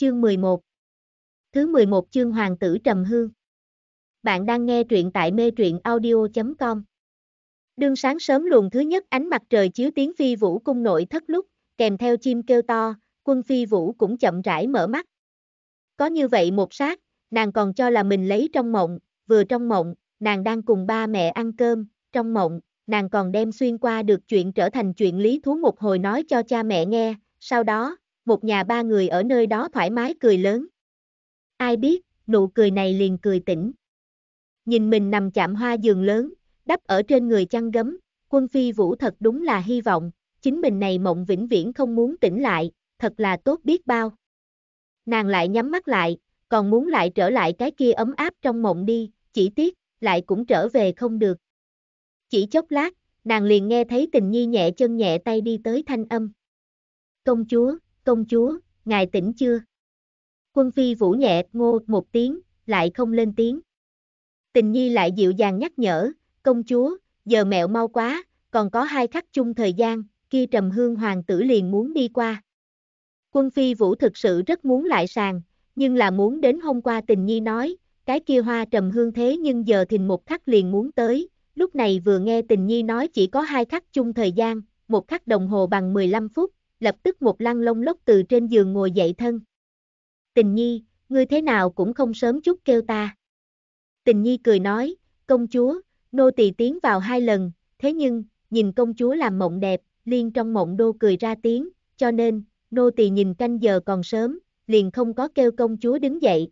Chương 11 Thứ 11 chương Hoàng tử Trầm Hương Bạn đang nghe truyện tại mê truyện audio.com Đương sáng sớm luồng thứ nhất ánh mặt trời chiếu tiếng phi vũ cung nội thất lúc, kèm theo chim kêu to, quân phi vũ cũng chậm rãi mở mắt. Có như vậy một sát, nàng còn cho là mình lấy trong mộng, vừa trong mộng, nàng đang cùng ba mẹ ăn cơm, trong mộng, nàng còn đem xuyên qua được chuyện trở thành chuyện lý thú một hồi nói cho cha mẹ nghe, sau đó, một nhà ba người ở nơi đó thoải mái cười lớn. Ai biết, nụ cười này liền cười tỉnh. Nhìn mình nằm chạm hoa giường lớn, đắp ở trên người chăn gấm, quân phi vũ thật đúng là hy vọng, chính mình này mộng vĩnh viễn không muốn tỉnh lại, thật là tốt biết bao. Nàng lại nhắm mắt lại, còn muốn lại trở lại cái kia ấm áp trong mộng đi, chỉ tiếc, lại cũng trở về không được. Chỉ chốc lát, nàng liền nghe thấy tình nhi nhẹ chân nhẹ tay đi tới thanh âm. Công chúa, công chúa, ngài tỉnh chưa? Quân phi vũ nhẹ ngô một tiếng, lại không lên tiếng. Tình nhi lại dịu dàng nhắc nhở, công chúa, giờ mẹo mau quá, còn có hai khắc chung thời gian, kia trầm hương hoàng tử liền muốn đi qua. Quân phi vũ thực sự rất muốn lại sàng, nhưng là muốn đến hôm qua tình nhi nói, cái kia hoa trầm hương thế nhưng giờ thình một khắc liền muốn tới, lúc này vừa nghe tình nhi nói chỉ có hai khắc chung thời gian, một khắc đồng hồ bằng 15 phút, lập tức một lăn lông lốc từ trên giường ngồi dậy thân. Tình nhi, ngươi thế nào cũng không sớm chút kêu ta. Tình nhi cười nói, công chúa, nô tỳ tiến vào hai lần, thế nhưng, nhìn công chúa làm mộng đẹp, liên trong mộng đô cười ra tiếng, cho nên, nô tỳ nhìn canh giờ còn sớm, liền không có kêu công chúa đứng dậy.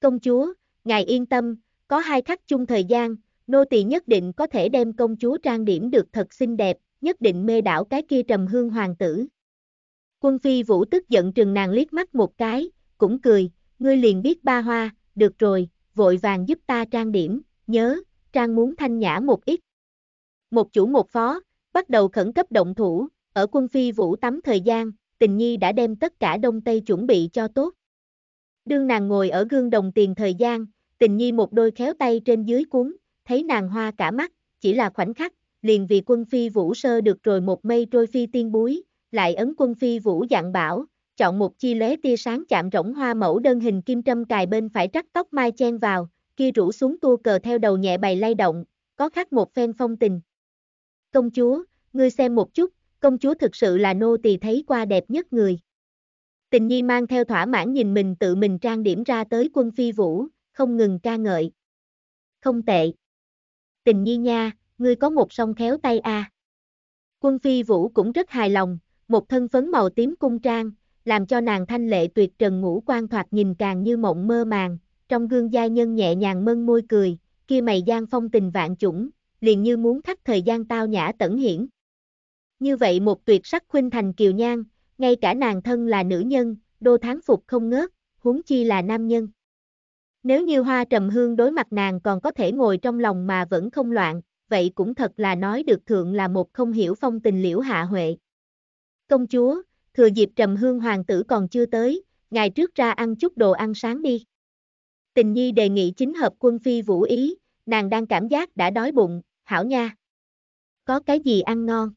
Công chúa, ngài yên tâm, có hai khắc chung thời gian, nô tỳ nhất định có thể đem công chúa trang điểm được thật xinh đẹp, nhất định mê đảo cái kia trầm hương hoàng tử. Quân phi vũ tức giận trừng nàng liếc mắt một cái, cũng cười, ngươi liền biết ba hoa, được rồi, vội vàng giúp ta trang điểm, nhớ, trang muốn thanh nhã một ít. Một chủ một phó, bắt đầu khẩn cấp động thủ, ở quân phi vũ tắm thời gian, tình nhi đã đem tất cả đông tây chuẩn bị cho tốt. Đương nàng ngồi ở gương đồng tiền thời gian, tình nhi một đôi khéo tay trên dưới cuốn, thấy nàng hoa cả mắt, chỉ là khoảnh khắc, liền vì quân phi vũ sơ được rồi một mây trôi phi tiên búi, lại ấn quân phi vũ dạng bảo, chọn một chi lóe tia sáng chạm rỗng hoa mẫu đơn hình kim trâm cài bên phải trắc tóc mai chen vào, kia rủ xuống tua cờ theo đầu nhẹ bày lay động, có khác một phen phong tình. Công chúa, ngươi xem một chút, công chúa thực sự là nô tỳ thấy qua đẹp nhất người. Tình nhi mang theo thỏa mãn nhìn mình tự mình trang điểm ra tới quân phi vũ, không ngừng ca ngợi. Không tệ. Tình nhi nha, ngươi có một song khéo tay à. Quân phi vũ cũng rất hài lòng, một thân phấn màu tím cung trang, làm cho nàng thanh lệ tuyệt trần ngũ quan thoạt nhìn càng như mộng mơ màng, trong gương giai nhân nhẹ nhàng mân môi cười, kia mày gian phong tình vạn chủng, liền như muốn thắt thời gian tao nhã tẩn hiển. Như vậy một tuyệt sắc khuynh thành kiều nhan, ngay cả nàng thân là nữ nhân, đô tháng phục không ngớt, huống chi là nam nhân. Nếu như hoa trầm hương đối mặt nàng còn có thể ngồi trong lòng mà vẫn không loạn, vậy cũng thật là nói được thượng là một không hiểu phong tình liễu hạ huệ. Công chúa, thừa dịp trầm hương hoàng tử còn chưa tới, ngày trước ra ăn chút đồ ăn sáng đi. Tình nhi đề nghị chính hợp quân phi vũ ý, nàng đang cảm giác đã đói bụng, hảo nha. Có cái gì ăn ngon?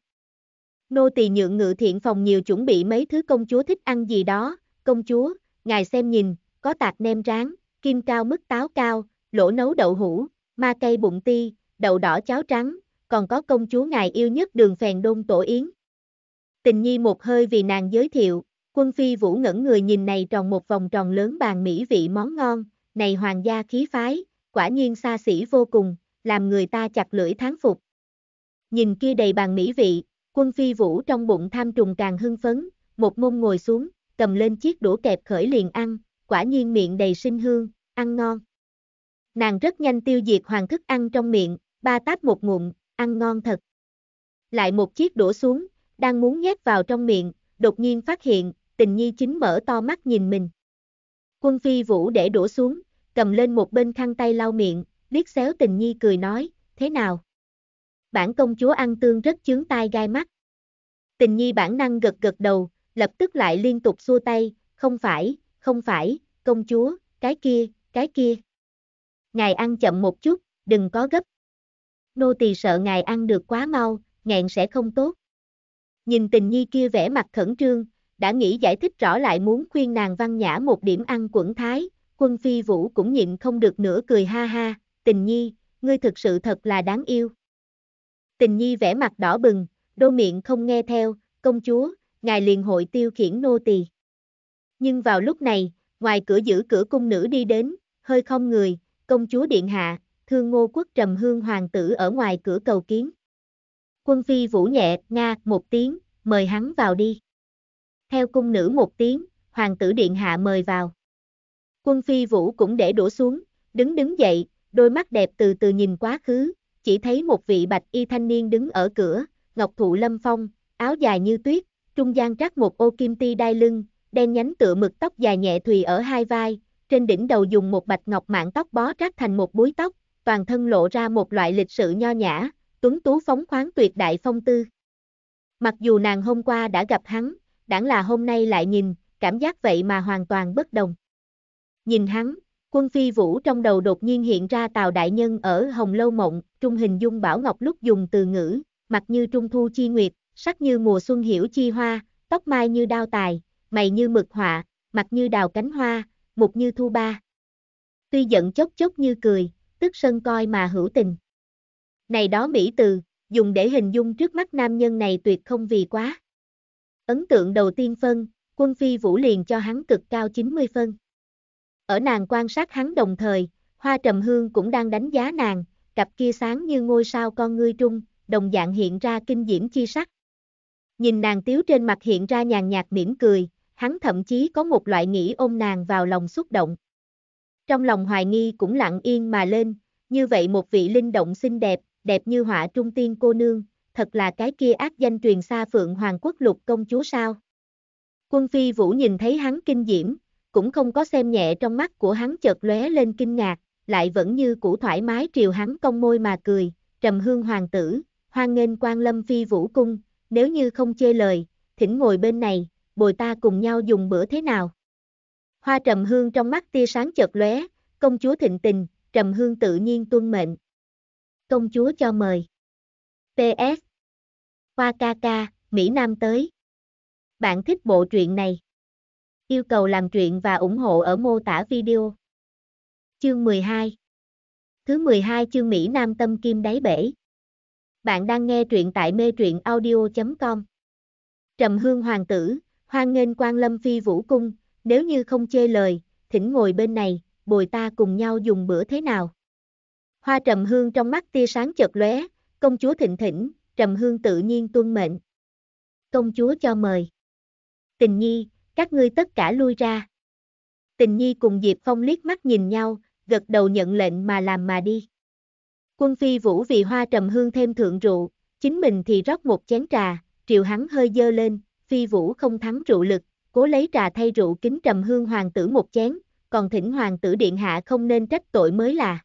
Nô tỳ nhượng ngự thiện phòng nhiều chuẩn bị mấy thứ công chúa thích ăn gì đó, công chúa, ngài xem nhìn, có tạc nem rán, kim cao mức táo cao, lỗ nấu đậu hũ, ma cây bụng ti, đậu đỏ cháo trắng, còn có công chúa ngài yêu nhất đường phèn đôn tổ yến. Tình nhi một hơi vì nàng giới thiệu, quân phi vũ ngẩn người nhìn này tròn một vòng tròn lớn bàn mỹ vị món ngon, này hoàng gia khí phái, quả nhiên xa xỉ vô cùng, làm người ta chặt lưỡi tháng phục. Nhìn kia đầy bàn mỹ vị, quân phi vũ trong bụng tham trùng càng hưng phấn, một môn ngồi xuống, cầm lên chiếc đũa kẹp khởi liền ăn, quả nhiên miệng đầy sinh hương, ăn ngon. Nàng rất nhanh tiêu diệt hoàng thức ăn trong miệng, ba táp một ngụm, ăn ngon thật. Lại một chiếc đũa xuống, đang muốn nhét vào trong miệng, đột nhiên phát hiện, tình nhi chính mở to mắt nhìn mình. Quân phi vũ để đũa xuống, cầm lên một bên khăn tay lau miệng, liếc xéo tình nhi cười nói, thế nào? Bản công chúa ăn tương rất chướng tai gai mắt. Tình nhi bản năng gật gật đầu, lập tức lại liên tục xua tay, không phải, không phải, công chúa, cái kia, cái kia. Ngài ăn chậm một chút, đừng có gấp nô tỳ sợ ngài ăn được quá mau, nghẹn sẽ không tốt. Nhìn tình nhi kia vẻ mặt khẩn trương, đã nghĩ giải thích rõ lại muốn khuyên nàng văn nhã một điểm ăn quẩn thái, quân phi vũ cũng nhịn không được nữa cười ha ha, tình nhi, ngươi thực sự thật là đáng yêu. Tình nhi vẻ mặt đỏ bừng, đô miệng không nghe theo, công chúa, ngài liền hội tiêu khiển nô tỳ. Nhưng vào lúc này, ngoài cửa giữ cửa cung nữ đi đến, hơi không người, công chúa điện hạ, thương ngô quốc trầm hương hoàng tử ở ngoài cửa cầu kiến. Quân phi vũ nhẹ, nga, một tiếng, mời hắn vào đi. Theo cung nữ một tiếng, hoàng tử điện hạ mời vào. Quân phi vũ cũng để đổ xuống, đứng đứng dậy, đôi mắt đẹp từ từ nhìn quá khứ, chỉ thấy một vị bạch y thanh niên đứng ở cửa, ngọc thụ lâm phong, áo dài như tuyết, trung gian trắc một ô kim ti đai lưng, đen nhánh tựa mực tóc dài nhẹ thùy ở hai vai, trên đỉnh đầu dùng một bạch ngọc mạng tóc bó trát thành một búi tóc, toàn thân lộ ra một loại lịch sự nho nhã, tuấn tú phóng khoáng tuyệt đại phong tư. Mặc dù nàng hôm qua đã gặp hắn, đáng là hôm nay lại nhìn, cảm giác vậy mà hoàn toàn bất đồng. Nhìn hắn, quân phi vũ trong đầu đột nhiên hiện ra Tào Đại Nhân ở Hồng Lâu Mộng, trung hình dung Bảo Ngọc lúc dùng từ ngữ, mặt như trung thu chi nguyệt, sắc như mùa xuân hiểu chi hoa, tóc mai như đao tài, mày như mực họa, mặt như đào cánh hoa, mục như thu ba. Tuy giận chốc chốc như cười, tức sân coi mà hữu tình. Này đó mỹ từ, dùng để hình dung trước mắt nam nhân này tuyệt không vì quá. Ấn tượng đầu tiên phân, quân phi vũ liền cho hắn cực cao 90 phân. Ở nàng quan sát hắn đồng thời, hoa trầm hương cũng đang đánh giá nàng, cặp kia sáng như ngôi sao con ngươi trung, đồng dạng hiện ra kinh diễm chi sắc. Nhìn nàng tiếu trên mặt hiện ra nhàn nhạt mỉm cười, hắn thậm chí có một loại nghĩ ôm nàng vào lòng xúc động. Trong lòng hoài nghi cũng lặng yên mà lên, như vậy một vị linh động xinh đẹp, đẹp như họa trung tiên cô nương, thật là cái kia ác danh truyền xa phượng hoàng quốc lục công chúa sao. Quân phi vũ nhìn thấy hắn kinh diễm, cũng không có xem nhẹ trong mắt của hắn chợt lóe lên kinh ngạc, lại vẫn như cũ thoải mái triều hắn cong môi mà cười, trầm hương hoàng tử, hoan nghênh quan lâm phi vũ cung, nếu như không chê lời, thỉnh ngồi bên này, bồi ta cùng nhau dùng bữa thế nào. Hoa Trầm Hương trong mắt tia sáng chợt lóe, công chúa thịnh tình, Trầm Hương tự nhiên tuân mệnh. Công chúa cho mời. PS. Hoa ca ca, Mỹ Nam tới. Bạn thích bộ truyện này? Yêu cầu làm truyện và ủng hộ ở mô tả video. Chương 12 Thứ 12 chương Mỹ Nam tâm kim đáy bể. Bạn đang nghe truyện tại mê truyện audio.com Trầm Hương Hoàng tử, hoan nghênh quan lâm phi vũ cung, nếu như không chê lời, thỉnh ngồi bên này, bồi ta cùng nhau dùng bữa thế nào. Hoa trầm hương trong mắt tia sáng chợt lóe, công chúa thịnh thỉnh, trầm hương tự nhiên tuân mệnh. Công chúa cho mời. Tình nhi, các ngươi tất cả lui ra. Tình nhi cùng Diệp Phong liếc mắt nhìn nhau, gật đầu nhận lệnh mà làm mà đi. Quân phi vũ vì hoa trầm hương thêm thượng rượu, chính mình thì rót một chén trà, triệu hắn hơi dơ lên, phi vũ không thắng rượu lực, cố lấy trà thay rượu kính trầm hương hoàng tử một chén, còn thỉnh hoàng tử điện hạ không nên trách tội mới là.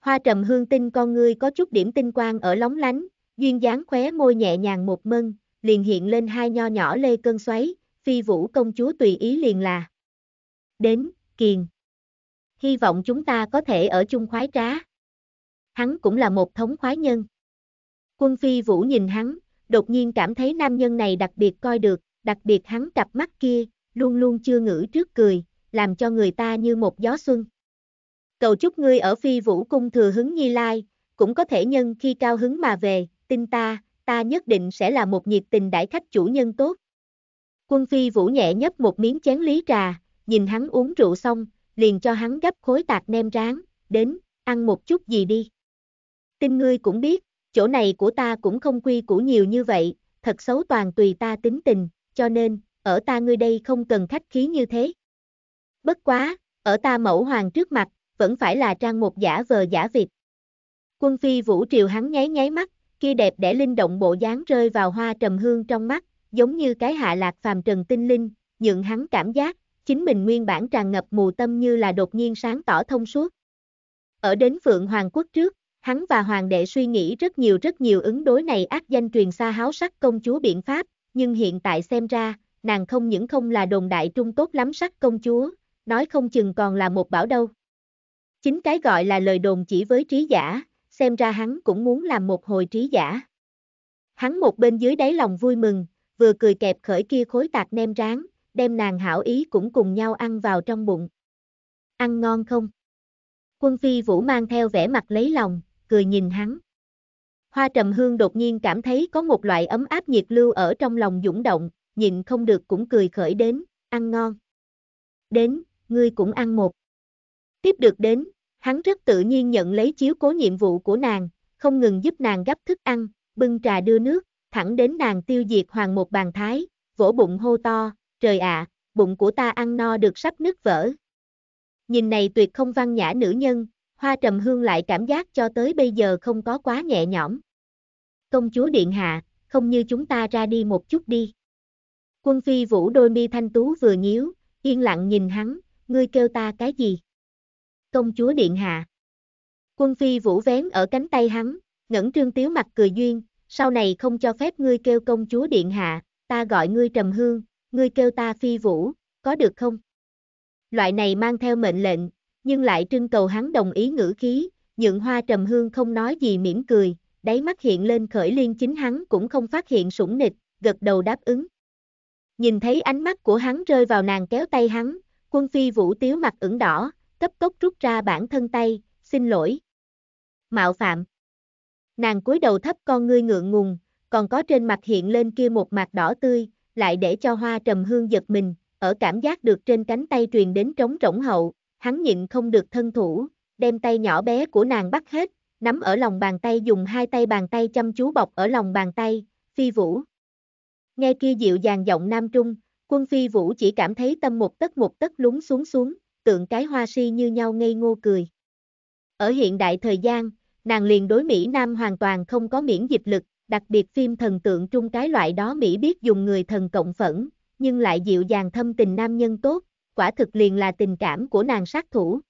Hoa trầm hương tinh con ngươi có chút điểm tinh quang ở lóng lánh, duyên dáng khóe môi nhẹ nhàng một mân, liền hiện lên hai nho nhỏ lê cơn xoáy, phi vũ công chúa tùy ý liền là. Đến, kiền. Hy vọng chúng ta có thể ở chung khoái trá. Hắn cũng là một thống khoái nhân. Quân phi vũ nhìn hắn, đột nhiên cảm thấy nam nhân này đặc biệt coi được, đặc biệt hắn cặp mắt kia, luôn luôn chưa ngữ trước cười, làm cho người ta như một gió xuân. Cầu chúc ngươi ở phi vũ cung thừa hứng nhi lai, cũng có thể nhân khi cao hứng mà về, tin ta, ta nhất định sẽ là một nhiệt tình đại khách chủ nhân tốt. Quân phi vũ nhẹ nhấp một miếng chén lý trà, nhìn hắn uống rượu xong, liền cho hắn gấp khối tạc nem rán, đến, ăn một chút gì đi. Tin ngươi cũng biết, chỗ này của ta cũng không quy củ nhiều như vậy, thật xấu toàn tùy ta tính tình, cho nên, ở ta ngươi đây không cần khách khí như thế. Bất quá, ở ta mẫu hoàng trước mặt, vẫn phải là trang một giả vờ giả vịt. Quân phi vũ triều hắn nháy nháy mắt, kia đẹp để linh động bộ dáng rơi vào hoa trầm hương trong mắt, giống như cái hạ lạc phàm trần tinh linh, nhượng hắn cảm giác, chính mình nguyên bản tràn ngập mù tâm như là đột nhiên sáng tỏ thông suốt. Ở đến Phượng Hoàng quốc trước, hắn và Hoàng đệ suy nghĩ rất nhiều rất nhiều ứng đối này ác danh truyền xa háo sắc công chúa biện pháp, nhưng hiện tại xem ra, nàng không những không là đồn đại trung tốt lắm sắc công chúa, nói không chừng còn là một bảo đâu. Chính cái gọi là lời đồn chỉ với trí giả, xem ra hắn cũng muốn làm một hồi trí giả. Hắn một bên dưới đáy lòng vui mừng, vừa cười kẹp khởi kia khối tạc nem ráng, đem nàng hảo ý cũng cùng nhau ăn vào trong bụng. Ăn ngon không? Quân phi vũ mang theo vẻ mặt lấy lòng, cười nhìn hắn. Hoa Trầm Hương đột nhiên cảm thấy có một loại ấm áp nhiệt lưu ở trong lòng dũng động, nhịn không được cũng cười khởi đến, ăn ngon. Đến, ngươi cũng ăn một. Tiếp được đến, hắn rất tự nhiên nhận lấy chiếu cố nhiệm vụ của nàng, không ngừng giúp nàng gấp thức ăn, bưng trà đưa nước, thẳng đến nàng tiêu diệt hoàng một bàn thái, vỗ bụng hô to, trời ạ, bụng của ta ăn no được sắp nứt vỡ. Nhìn này tuyệt không văn nhã nữ nhân, Hoa Trầm Hương lại cảm giác cho tới bây giờ không có quá nhẹ nhõm. Công chúa Điện Hạ, không như chúng ta ra đi một chút đi. Quân phi vũ đôi mi thanh tú vừa nhíu, yên lặng nhìn hắn, ngươi kêu ta cái gì? Công chúa Điện Hạ. Quân phi vũ vén ở cánh tay hắn, ngẩn trương tiếu mặt cười duyên, sau này không cho phép ngươi kêu công chúa Điện Hạ, ta gọi ngươi Trầm Hương, ngươi kêu ta phi vũ, có được không? Loại này mang theo mệnh lệnh, nhưng lại trưng cầu hắn đồng ý ngữ khí, nhượng hoa trầm hương không nói gì mỉm cười, đáy mắt hiện lên khởi liên chính hắn cũng không phát hiện sủng nịch, gật đầu đáp ứng. Nhìn thấy ánh mắt của hắn rơi vào nàng kéo tay hắn, quân phi vũ tiếu mặt ửng đỏ, cấp tốc rút ra bản thân tay, xin lỗi. Mạo phạm. Nàng cúi đầu thấp con ngươi ngượng ngùng, còn có trên mặt hiện lên kia một mặt đỏ tươi, lại để cho hoa trầm hương giật mình, ở cảm giác được trên cánh tay truyền đến trống rỗng hậu, hắn nhịn không được thân thủ, đem tay nhỏ bé của nàng bắt hết, nắm ở lòng bàn tay dùng hai tay bàn tay chăm chú bọc ở lòng bàn tay, phi vũ. Nghe kia dịu dàng giọng nam trung, quân phi vũ chỉ cảm thấy tâm một tấc một tấc lún xuống xuống, tượng cái hoa si như nhau ngây ngô cười. Ở hiện đại thời gian, nàng liền đối Mỹ Nam hoàn toàn không có miễn dịch lực, đặc biệt phim thần tượng trung cái loại đó Mỹ biết dùng người thần cộng phẫn, nhưng lại dịu dàng thâm tình nam nhân tốt, quả thực liền là tình cảm của nàng sát thủ.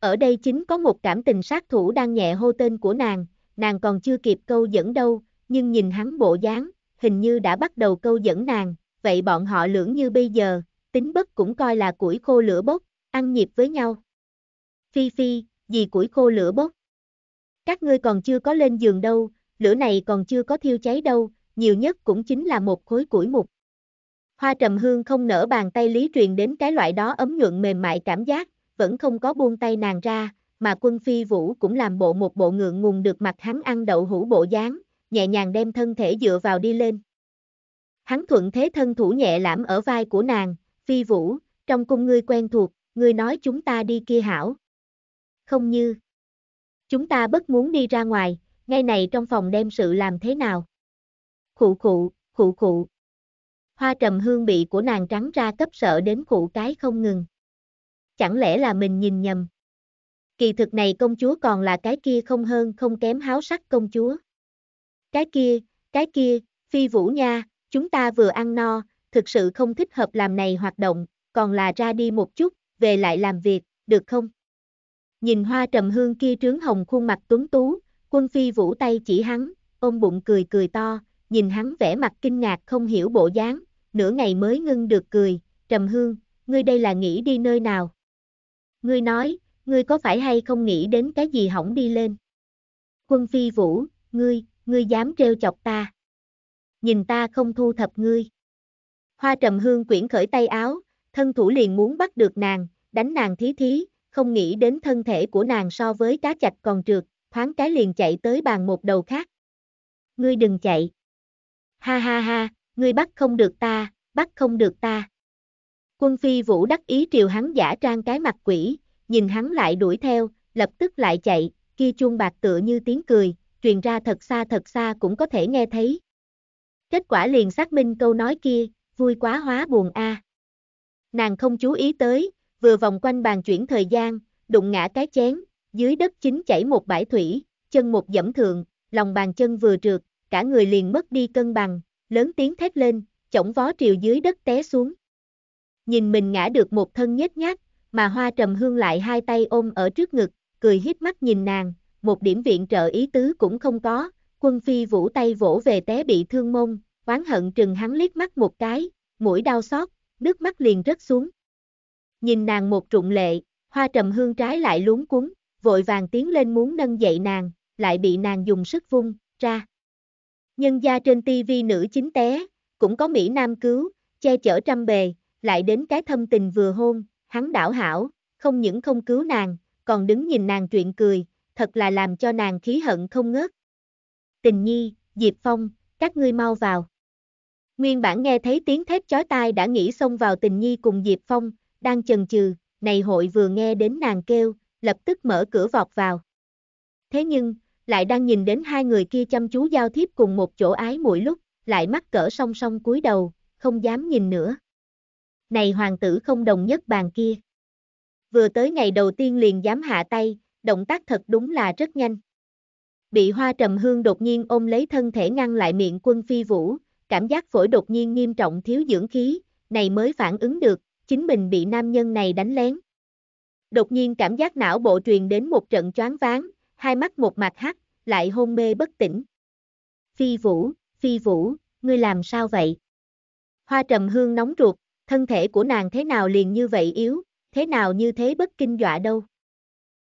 Ở đây chính có một cảm tình sát thủ đang nhẹ hô tên của nàng, nàng còn chưa kịp câu dẫn đâu, nhưng nhìn hắn bộ dáng, hình như đã bắt đầu câu dẫn nàng, vậy bọn họ lưỡng như bây giờ, tính bất cũng coi là củi khô lửa bốc, ăn nhịp với nhau. Phi Phi, gì củi khô lửa bốc? Các ngươi còn chưa có lên giường đâu, lửa này còn chưa có thiêu cháy đâu, nhiều nhất cũng chính là một khối củi mục. Hoa trầm hương không nở bàn tay lý truyền đến cái loại đó ấm nhuận mềm mại cảm giác, vẫn không có buông tay nàng ra, mà quân phi vũ cũng làm bộ một bộ ngượng ngùng được mặt hắn ăn đậu hũ bộ dáng, nhẹ nhàng đem thân thể dựa vào đi lên. Hắn thuận thế thân thủ nhẹ lãm ở vai của nàng, phi vũ, trong cung ngươi quen thuộc, ngươi nói chúng ta đi kia hảo. Không như. Chúng ta bất muốn đi ra ngoài, ngay này trong phòng đem sự làm thế nào. Khụ khụ, khụ khụ hoa trầm hương bị của nàng trắng ra cấp sợ đến cụ cái không ngừng. Chẳng lẽ là mình nhìn nhầm? Kỳ thực này công chúa còn là cái kia không hơn không kém háo sắc công chúa. Cái kia, cái kia, phi vũ nha, chúng ta vừa ăn no, thực sự không thích hợp làm này hoạt động, còn là ra đi một chút, về lại làm việc, được không? Nhìn hoa trầm hương kia trướng hồng khuôn mặt tuấn tú, quân phi vũ tay chỉ hắn, ôm bụng cười cười to, nhìn hắn vẻ mặt kinh ngạc không hiểu bộ dáng, nửa ngày mới ngưng được cười, trầm hương, ngươi đây là nghĩ đi nơi nào? Ngươi nói, ngươi có phải hay không nghĩ đến cái gì hỏng đi lên? Quân phi vũ, ngươi, ngươi dám trêu chọc ta. Nhìn ta không thu thập ngươi. Hoa trầm hương quyển khởi tay áo, thân thủ liền muốn bắt được nàng, đánh nàng thí thí, không nghĩ đến thân thể của nàng so với cá chạch còn trượt, thoáng cái liền chạy tới bàn một đầu khác. Ngươi đừng chạy. Ha ha ha, ngươi bắt không được ta, bắt không được ta. Quân phi vũ đắc ý triều hắn giả trang cái mặt quỷ, nhìn hắn lại đuổi theo, lập tức lại chạy, kia chuông bạc tựa như tiếng cười, truyền ra thật xa thật xa cũng có thể nghe thấy. Kết quả liền xác minh câu nói kia, vui quá hóa buồn a. Nàng không chú ý tới, vừa vòng quanh bàn chuyển thời gian, đụng ngã cái chén, dưới đất chính chảy một bãi thủy, chân một dẫm thượng, lòng bàn chân vừa trượt, cả người liền mất đi cân bằng, lớn tiếng thét lên, chổng vó triều dưới đất té xuống. Nhìn mình ngã được một thân nhếch nhác, mà hoa trầm hương lại hai tay ôm ở trước ngực, cười hiếp mắt nhìn nàng, một điểm viện trợ ý tứ cũng không có, quân phi vũ tay vỗ về té bị thương mông, oán hận trừng hắn liếc mắt một cái, mũi đau xót, nước mắt liền rớt xuống. Nhìn nàng một trụng lệ, hoa trầm hương trái lại luống cuống, vội vàng tiến lên muốn nâng dậy nàng, lại bị nàng dùng sức vung, ra. Nhân gia trên TV nữ chính té, cũng có Mỹ Nam cứu, che chở trăm bề, lại đến cái thâm tình vừa hôn, hắn đảo hảo, không những không cứu nàng, còn đứng nhìn nàng chuyện cười, thật là làm cho nàng khí hận không ngớt. Tình nhi, Diệp Phong, các ngươi mau vào. Nguyên bản nghe thấy tiếng thét chói tai đã nghĩ xông vào tình nhi cùng Diệp Phong, đang chần chừ, này hội vừa nghe đến nàng kêu, lập tức mở cửa vọt vào. Thế nhưng, lại đang nhìn đến hai người kia chăm chú giao tiếp cùng một chỗ ái mỗi lúc, lại mắc cỡ song song cúi đầu, không dám nhìn nữa. Này hoàng tử không đồng nhất bàn kia. Vừa tới ngày đầu tiên liền dám hạ tay, động tác thật đúng là rất nhanh. Bị hoa trầm hương đột nhiên ôm lấy thân thể ngăn lại miệng quân phi vũ, cảm giác phổi đột nhiên nghiêm trọng thiếu dưỡng khí, này mới phản ứng được, chính mình bị nam nhân này đánh lén. Đột nhiên cảm giác não bộ truyền đến một trận choáng váng, hai mắt một mặt hắt, lại hôn mê bất tỉnh. Phi vũ, phi vũ, ngươi làm sao vậy? Hoa trầm hương nóng ruột, thân thể của nàng thế nào liền như vậy yếu, thế nào như thế bất kinh dọa đâu.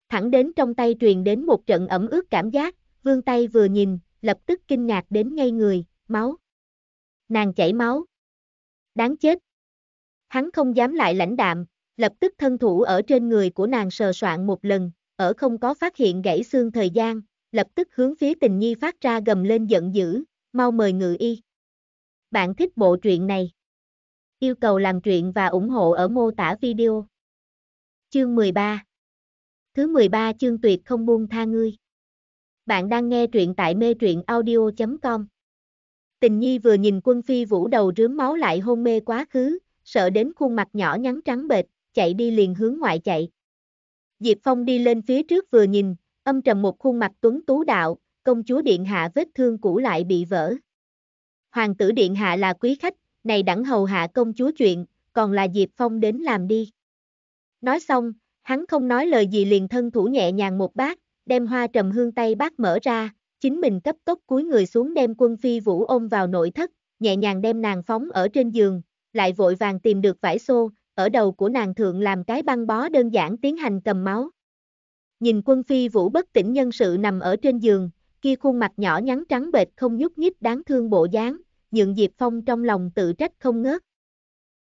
Thẳng đến trong tay truyền đến một trận ẩm ướt cảm giác, vương tay vừa nhìn, lập tức kinh ngạc đến ngay người, máu. Nàng chảy máu. Đáng chết. Hắn không dám lại lãnh đạm, lập tức thân thủ ở trên người của nàng sờ soạn một lần, ở không có phát hiện gãy xương thời gian, lập tức hướng phía tình nhi phát ra gầm lên giận dữ, mau mời ngự y. Bạn thích bộ truyện này? Yêu cầu làm truyện và ủng hộ ở mô tả video. Chương 13 Thứ 13 chương tuyệt không buông tha ngươi. Bạn đang nghe truyện tại mê truyện audio.com Tình nhi vừa nhìn quân phi vũ đầu rướm máu lại hôn mê quá khứ, sợ đến khuôn mặt nhỏ nhắn trắng bệch, chạy đi liền hướng ngoại chạy. Diệp Phong đi lên phía trước vừa nhìn, âm trầm một khuôn mặt tuấn tú đạo, công chúa điện hạ vết thương cũ lại bị vỡ. Hoàng tử điện hạ là quý khách, này đẳng hầu hạ công chúa chuyện, còn là Diệp Phong đến làm đi. Nói xong, hắn không nói lời gì liền thân thủ nhẹ nhàng một bát, đem hoa trầm hương tay bát mở ra, chính mình cấp tốc cúi người xuống đem quân phi vũ ôm vào nội thất, nhẹ nhàng đem nàng phóng ở trên giường, lại vội vàng tìm được vải xô, ở đầu của nàng thượng làm cái băng bó đơn giản tiến hành cầm máu. Nhìn quân phi vũ bất tỉnh nhân sự nằm ở trên giường, kia khuôn mặt nhỏ nhắn trắng bệch không nhúc nhích đáng thương bộ dáng, nhượng Diệp Phong trong lòng tự trách không ngớt.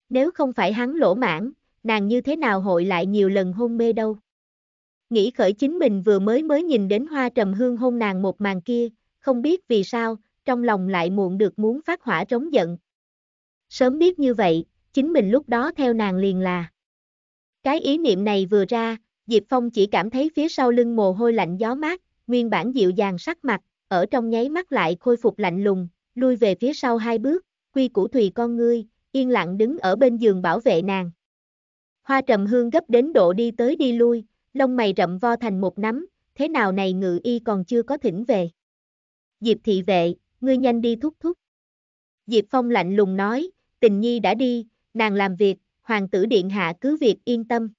Nếu không phải hắn lỗ mãn, nàng như thế nào hội lại nhiều lần hôn mê đâu. Nghĩ khởi chính mình vừa mới mới nhìn đến hoa trầm hương hôn nàng một màn kia, không biết vì sao, trong lòng lại muộn được muốn phát hỏa trống giận. Sớm biết như vậy, chính mình lúc đó theo nàng liền là. Cái ý niệm này vừa ra, Diệp Phong chỉ cảm thấy phía sau lưng mồ hôi lạnh gió mát, nguyên bản dịu dàng sắc mặt, ở trong nháy mắt lại khôi phục lạnh lùng, lui về phía sau hai bước, quy củ thùy con ngươi, yên lặng đứng ở bên giường bảo vệ nàng. Hoa trầm hương gấp đến độ đi tới đi lui, lông mày rậm vo thành một nắm, thế nào này ngự y còn chưa có thỉnh về. Diệp thị vệ, ngươi nhanh đi thúc thúc. Diệp Phong lạnh lùng nói, tình nhi đã đi, nàng làm việc, hoàng tử điện hạ cứ việc yên tâm.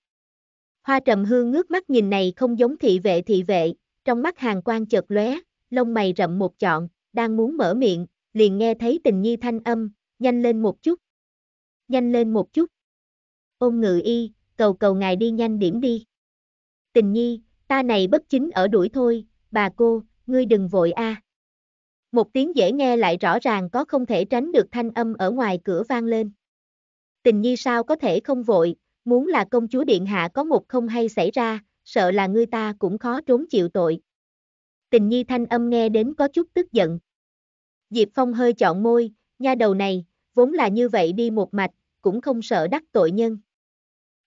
Hoa trầm hương ngước mắt nhìn này không giống thị vệ thị vệ, trong mắt hàng quan chợt lóe, lông mày rậm một chọn, đang muốn mở miệng, liền nghe thấy tình nhi thanh âm, nhanh lên một chút. Nhanh lên một chút. Ôn ngự y, cầu cầu ngài đi nhanh điểm đi. Tình nhi, ta này bất chính ở đuổi thôi, bà cô, ngươi đừng vội a. Một tiếng dễ nghe lại rõ ràng có không thể tránh được thanh âm ở ngoài cửa vang lên tình nhi sao có thể không vội, muốn là công chúa điện hạ có một không hay xảy ra, sợ là ngươi ta cũng khó trốn chịu tội. Tình nhi thanh âm nghe đến có chút tức giận. Diệp Phong hơi chọn môi, nha đầu này, vốn là như vậy đi một mạch, cũng không sợ đắc tội nhân.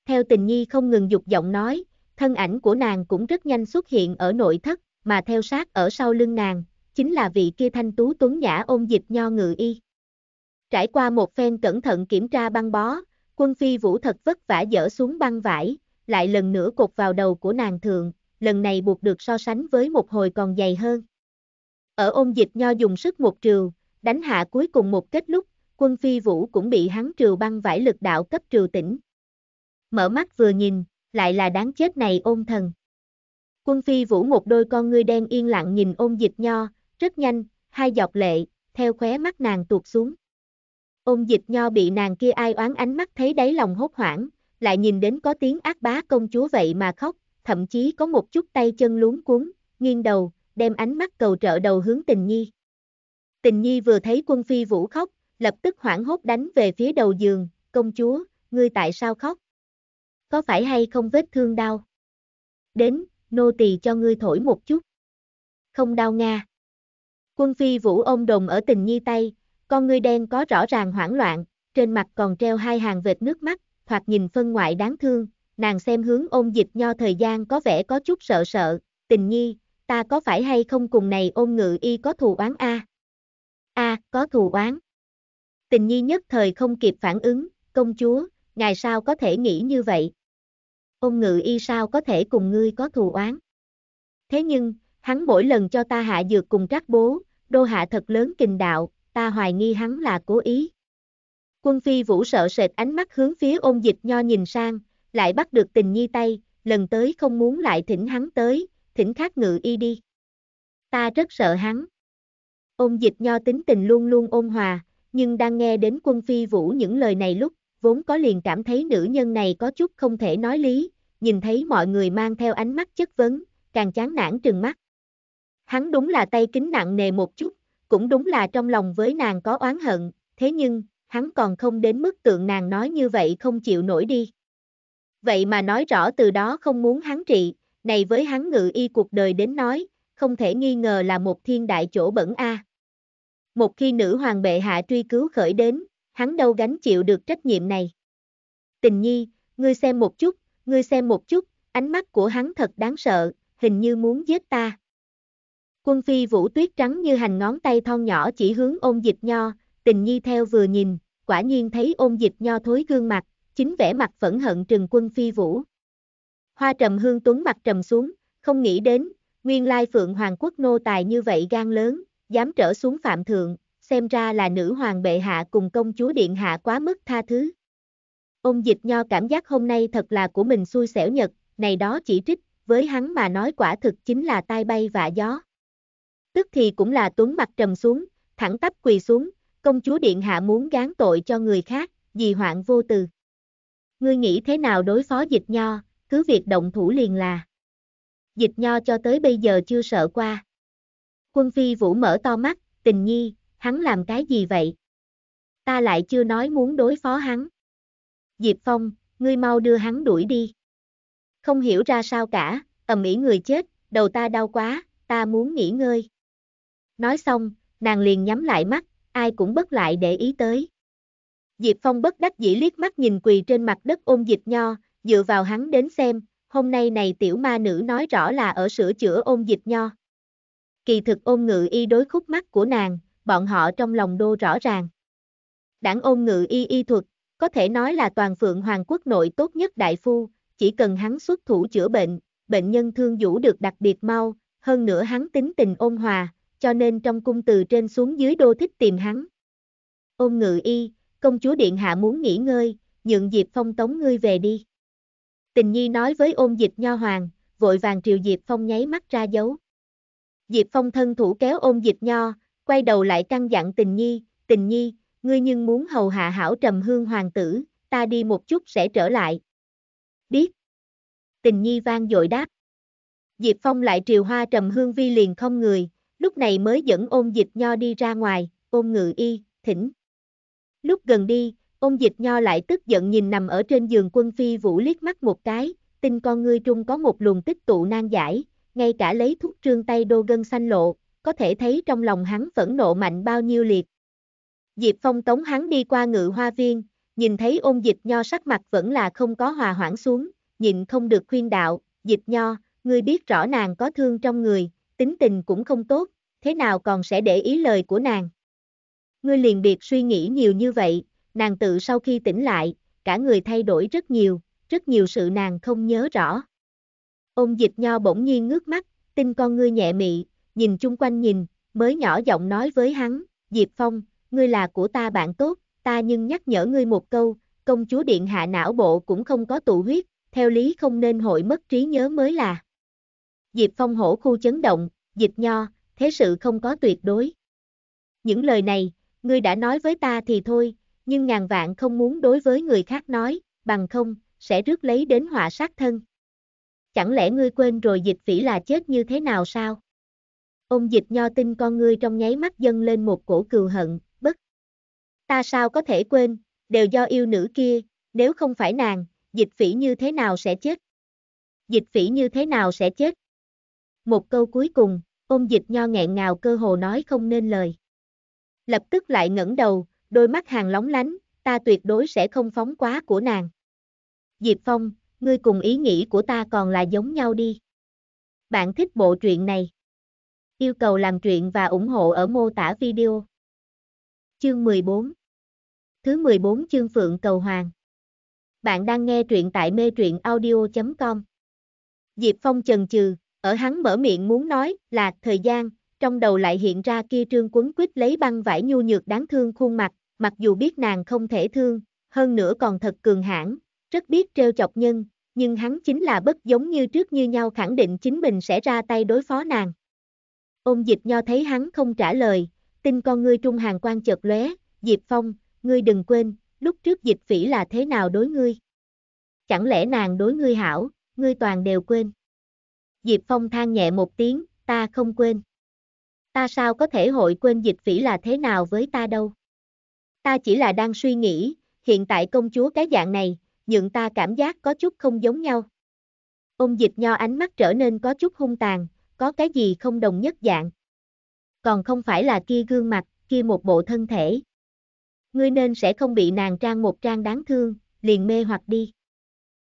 Theo tình nhi không ngừng dục giọng nói, thân ảnh của nàng cũng rất nhanh xuất hiện ở nội thất, mà theo sát ở sau lưng nàng, chính là vị kia thanh tú tuấn nhã ôm dịch nho ngự y. Trải qua một phen cẩn thận kiểm tra băng bó, quân phi vũ thật vất vả dỡ xuống băng vải, lại lần nữa cột vào đầu của nàng thường, lần này buộc được so sánh với một hồi còn dày hơn. Ở ôn dịch nho dùng sức một trừ, đánh hạ cuối cùng một kết lúc, quân phi vũ cũng bị hắn trừ băng vải lực đạo cấp trừ tỉnh. Mở mắt vừa nhìn, lại là đáng chết này ôn thần. Quân phi vũ một đôi con ngươi đen yên lặng nhìn ôn dịch nho, rất nhanh, hai giọt lệ, theo khóe mắt nàng tuột xuống. Ôn dịch nho bị nàng kia ai oán ánh mắt thấy đáy lòng hốt hoảng, lại nhìn đến có tiếng ác bá công chúa vậy mà khóc, thậm chí có một chút tay chân luống cuốn, nghiêng đầu, đem ánh mắt cầu trợ đầu hướng tình nhi. Tình nhi vừa thấy quân phi vũ khóc, lập tức hoảng hốt đánh về phía đầu giường, công chúa, ngươi tại sao khóc? Có phải hay không vết thương đau? Đến, nô tỳ cho ngươi thổi một chút. Không đau nga. Quân phi vũ ôm đồng ở tình nhi tay, con ngươi đen có rõ ràng hoảng loạn, trên mặt còn treo hai hàng vệt nước mắt, thoạt nhìn phân ngoại đáng thương, nàng xem hướng ôn dịch nho thời gian có vẻ có chút sợ sợ, tình nhi, ta có phải hay không cùng này ôn ngự y có thù oán a? A, có thù oán. Tình nhi nhất thời không kịp phản ứng, công chúa, ngài sao có thể nghĩ như vậy? Ôn ngự y sao có thể cùng ngươi có thù oán? Thế nhưng, hắn mỗi lần cho ta hạ dược cùng trác bố, đô hạ thật lớn kình đạo, ta hoài nghi hắn là cố ý. Quân phi vũ sợ sệt ánh mắt hướng phía ôn dịch nho nhìn sang, lại bắt được tình nhi tay, lần tới không muốn lại thỉnh hắn tới, thỉnh khác ngự y đi. Ta rất sợ hắn. Ôn dịch nho tính tình luôn luôn ôn hòa, nhưng đang nghe đến quân phi vũ những lời này lúc, vốn có liền cảm thấy nữ nhân này có chút không thể nói lý, nhìn thấy mọi người mang theo ánh mắt chất vấn, càng chán nản trừng mắt. Hắn đúng là tay kính nặng nề một chút, cũng đúng là trong lòng với nàng có oán hận, thế nhưng, hắn còn không đến mức tượng nàng nói như vậy không chịu nổi đi. Vậy mà nói rõ từ đó không muốn hắn trị, này với hắn ngự y cuộc đời đến nói, không thể nghi ngờ là một thiên đại chỗ bẩn a. Một khi nữ hoàng bệ hạ truy cứu khởi đến, hắn đâu gánh chịu được trách nhiệm này. Tình nhi, ngươi xem một chút, ngươi xem một chút, ánh mắt của hắn thật đáng sợ, hình như muốn giết ta. Quân phi vũ tuyết trắng như hành ngón tay thon nhỏ chỉ hướng ôn dịch nho, tình nhi theo vừa nhìn, quả nhiên thấy ôn dịch nho thối gương mặt, chính vẻ mặt phẫn hận trừng quân phi vũ. Hoa trầm hương tuấn mặt trầm xuống, không nghĩ đến, nguyên lai phượng hoàng quốc nô tài như vậy gan lớn, dám trở xuống phạm thượng, xem ra là nữ hoàng bệ hạ cùng công chúa điện hạ quá mức tha thứ. Ôn dịch nho cảm giác hôm nay thật là của mình xui xẻo nhật, này đó chỉ trích, với hắn mà nói quả thực chính là tai bay vạ gió tức thì cũng là tuấn mặt trầm xuống, thẳng tắp quỳ xuống, công chúa điện hạ muốn gán tội cho người khác, vì hoạn vô từ. Ngươi nghĩ thế nào đối phó dịch nho, cứ việc động thủ liền là. Dịch nho cho tới bây giờ chưa sợ qua. Quân phi vũ mở to mắt, tình nhi, hắn làm cái gì vậy? Ta lại chưa nói muốn đối phó hắn. Diệp Phong, ngươi mau đưa hắn đuổi đi. Không hiểu ra sao cả, ầm ĩ người chết, đầu ta đau quá, ta muốn nghỉ ngơi. Nói xong, nàng liền nhắm lại mắt, ai cũng bất lại để ý tới. Diệp Phong bất đắc dĩ liếc mắt nhìn quỳ trên mặt đất ôm dịch nho, dựa vào hắn đến xem, hôm nay này tiểu ma nữ nói rõ là ở sửa chữa ôm dịch nho. Kỳ thực ôm ngự y đối khúc mắt của nàng, bọn họ trong lòng đô rõ ràng. Đảng ôm ngự y y thuật, có thể nói là toàn phượng hoàng quốc nội tốt nhất đại phu, chỉ cần hắn xuất thủ chữa bệnh, bệnh nhân thương vũ được đặc biệt mau, hơn nữa hắn tính tình ôn hòa, cho nên trong cung từ trên xuống dưới đô thích tìm hắn. Ôn ngự y, công chúa điện hạ muốn nghỉ ngơi, nhượng Diệp Phong tống ngươi về đi. Tình nhi nói với ôn dịch nho hoàng, vội vàng triều Diệp Phong nháy mắt ra dấu. Diệp Phong thân thủ kéo ôn dịch nho, quay đầu lại căng dặn tình nhi, tình nhi, ngươi nhưng muốn hầu hạ hảo trầm hương hoàng tử, ta đi một chút sẽ trở lại. Biết. Tình nhi vang dội đáp. Diệp Phong lại triều hoa trầm hương vi liền không người, lúc này mới dẫn ôn dịch nho đi ra ngoài, ôn ngự y, thỉnh. Lúc gần đi, ôn dịch nho lại tức giận nhìn nằm ở trên giường quân phi vũ liếc mắt một cái, tin con ngươi trung có một luồng tích tụ nan giải, ngay cả lấy thuốc trương tay đô gân xanh lộ, có thể thấy trong lòng hắn phẫn nộ mạnh bao nhiêu liệt. Diệp Phong tống hắn đi qua ngự hoa viên, nhìn thấy ôn dịch nho sắc mặt vẫn là không có hòa hoãn xuống, nhìn không được khuyên đạo, dịch nho, ngươi biết rõ nàng có thương trong người, tính tình cũng không tốt, thế nào còn sẽ để ý lời của nàng. Ngươi liền biệt suy nghĩ nhiều như vậy, nàng tự sau khi tỉnh lại, cả người thay đổi rất nhiều, rất nhiều sự nàng không nhớ rõ. Ôn dịch nho bỗng nhiên ngước mắt, tin con ngươi nhẹ mị, nhìn chung quanh nhìn, mới nhỏ giọng nói với hắn, Diệp Phong, ngươi là của ta bạn tốt, ta nhưng nhắc nhở ngươi một câu, công chúa điện hạ não bộ cũng không có tụ huyết, theo lý không nên hội mất trí nhớ mới là. Dịp Phong hổ khu chấn động, Diệp Nho, thế sự không có tuyệt đối. Những lời này, ngươi đã nói với ta thì thôi, nhưng ngàn vạn không muốn đối với người khác nói, bằng không, sẽ rước lấy đến họa sát thân. Chẳng lẽ ngươi quên rồi dịch phỉ là chết như thế nào sao? Ông dịch nho tin con ngươi trong nháy mắt dâng lên một cổ cừu hận, bất. Ta sao có thể quên, đều do yêu nữ kia, nếu không phải nàng, dịch phỉ như thế nào sẽ chết? Dịch phỉ như thế nào sẽ chết? Một câu cuối cùng, ôm dịch nho nghẹn ngào cơ hồ nói không nên lời. Lập tức lại ngẩng đầu, đôi mắt hàng lóng lánh, ta tuyệt đối sẽ không phóng quá của nàng. Diệp Phong, ngươi cùng ý nghĩ của ta còn là giống nhau đi. Bạn thích bộ truyện này. Yêu cầu làm truyện và ủng hộ ở mô tả video. Chương 14 Thứ 14 chương Phượng Cầu Hoàng Bạn đang nghe truyện tại mê truyện audio.com Diệp Phong chần chừ, ở hắn mở miệng muốn nói là thời gian, trong đầu lại hiện ra kia trương quấn quýt lấy băng vải nhu nhược đáng thương khuôn mặt, mặc dù biết nàng không thể thương, hơn nữa còn thật cường hãn, rất biết trêu chọc nhân, nhưng hắn chính là bất giống như trước như nhau khẳng định chính mình sẽ ra tay đối phó nàng. Ôn dịch nho thấy hắn không trả lời, tin con ngươi trung hàng quan chợt lóe, Diệp Phong, ngươi đừng quên, lúc trước dịch phỉ là thế nào đối ngươi. Chẳng lẽ nàng đối ngươi hảo, ngươi toàn đều quên. Diệp Phong than nhẹ một tiếng, ta không quên. Ta sao có thể hội quên dịch phỉ là thế nào với ta đâu. Ta chỉ là đang suy nghĩ, hiện tại công chúa cái dạng này, nhượng ta cảm giác có chút không giống nhau. Ông dịch nho ánh mắt trở nên có chút hung tàn, có cái gì không đồng nhất dạng. Còn không phải là kia gương mặt, kia một bộ thân thể. Ngươi nên sẽ không bị nàng trang một trang đáng thương, liền mê hoặc đi.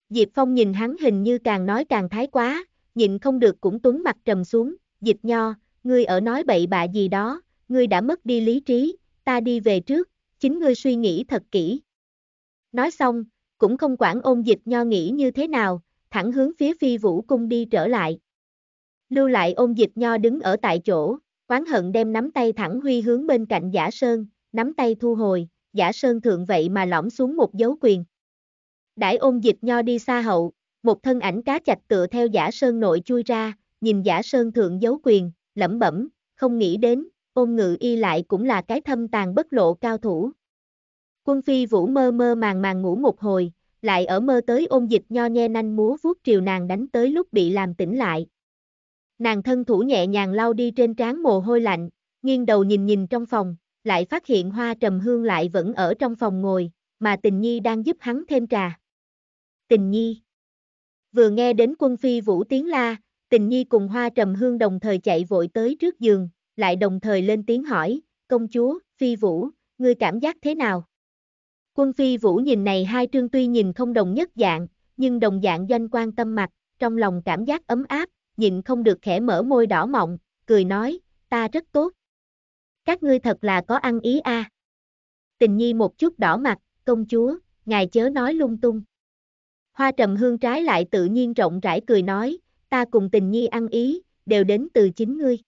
Diệp Phong nhìn hắn hình như càng nói càng thái quá, nhịn không được cũng tuấn mặt trầm xuống, dịch nho, ngươi ở nói bậy bạ gì đó, ngươi đã mất đi lý trí, ta đi về trước, chính ngươi suy nghĩ thật kỹ. Nói xong, cũng không quản ôn dịch nho nghĩ như thế nào, thẳng hướng phía phi vũ cung đi trở lại. Lưu lại ôn dịch nho đứng ở tại chỗ, quán hận đem nắm tay thẳng huy hướng bên cạnh giả sơn, nắm tay thu hồi, giả sơn thượng vậy mà lõm xuống một dấu quyền. Đãi ôn dịch nho đi xa hậu, một thân ảnh cá chạch tựa theo giả sơn nội chui ra, nhìn giả sơn thượng giấu quyền, lẩm bẩm, không nghĩ đến, ôn ngự y lại cũng là cái thâm tàn bất lộ cao thủ. Quân phi vũ mơ mơ màng màng ngủ một hồi, lại ở mơ tới ôn dịch nho nhe nanh múa vuốt triều nàng đánh tới lúc bị làm tỉnh lại. Nàng thân thủ nhẹ nhàng lau đi trên trán mồ hôi lạnh, nghiêng đầu nhìn nhìn trong phòng, lại phát hiện hoa trầm hương lại vẫn ở trong phòng ngồi, mà tình nhi đang giúp hắn thêm trà. Tình nhi Vừa nghe đến quân phi vũ tiếng la, tình nhi cùng hoa trầm hương đồng thời chạy vội tới trước giường, lại đồng thời lên tiếng hỏi, công chúa, phi vũ, ngươi cảm giác thế nào? Quân phi vũ nhìn này hai trương tuy nhìn không đồng nhất dạng, nhưng đồng dạng doanh quan tâm mặt, trong lòng cảm giác ấm áp, nhịn không được khẽ mở môi đỏ mọng, cười nói, ta rất tốt. Các ngươi thật là có ăn ý a. À. Tình nhi một chút đỏ mặt, công chúa, ngài chớ nói lung tung. Hoa trầm hương trái lại tự nhiên rộng rãi cười nói, ta cùng tình nhi ăn ý, đều đến từ chính ngươi.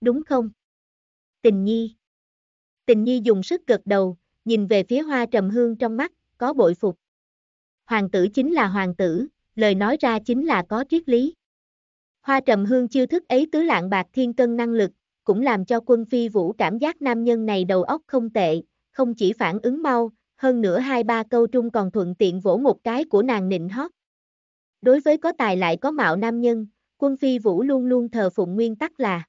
Đúng không? Tình nhi. Tình nhi dùng sức gật đầu, nhìn về phía hoa trầm hương trong mắt, có bội phục. Hoàng tử chính là hoàng tử, lời nói ra chính là có triết lý. Hoa trầm hương chiêu thức ấy tứ lạng bạc thiên cân năng lực, cũng làm cho quân phi vũ cảm giác nam nhân này đầu óc không tệ, không chỉ phản ứng mau, hơn nữa hai ba câu trung còn thuận tiện vỗ một cái của nàng nịnh hót. Đối với có tài lại có mạo nam nhân, quân phi vũ luôn luôn thờ phụng nguyên tắc là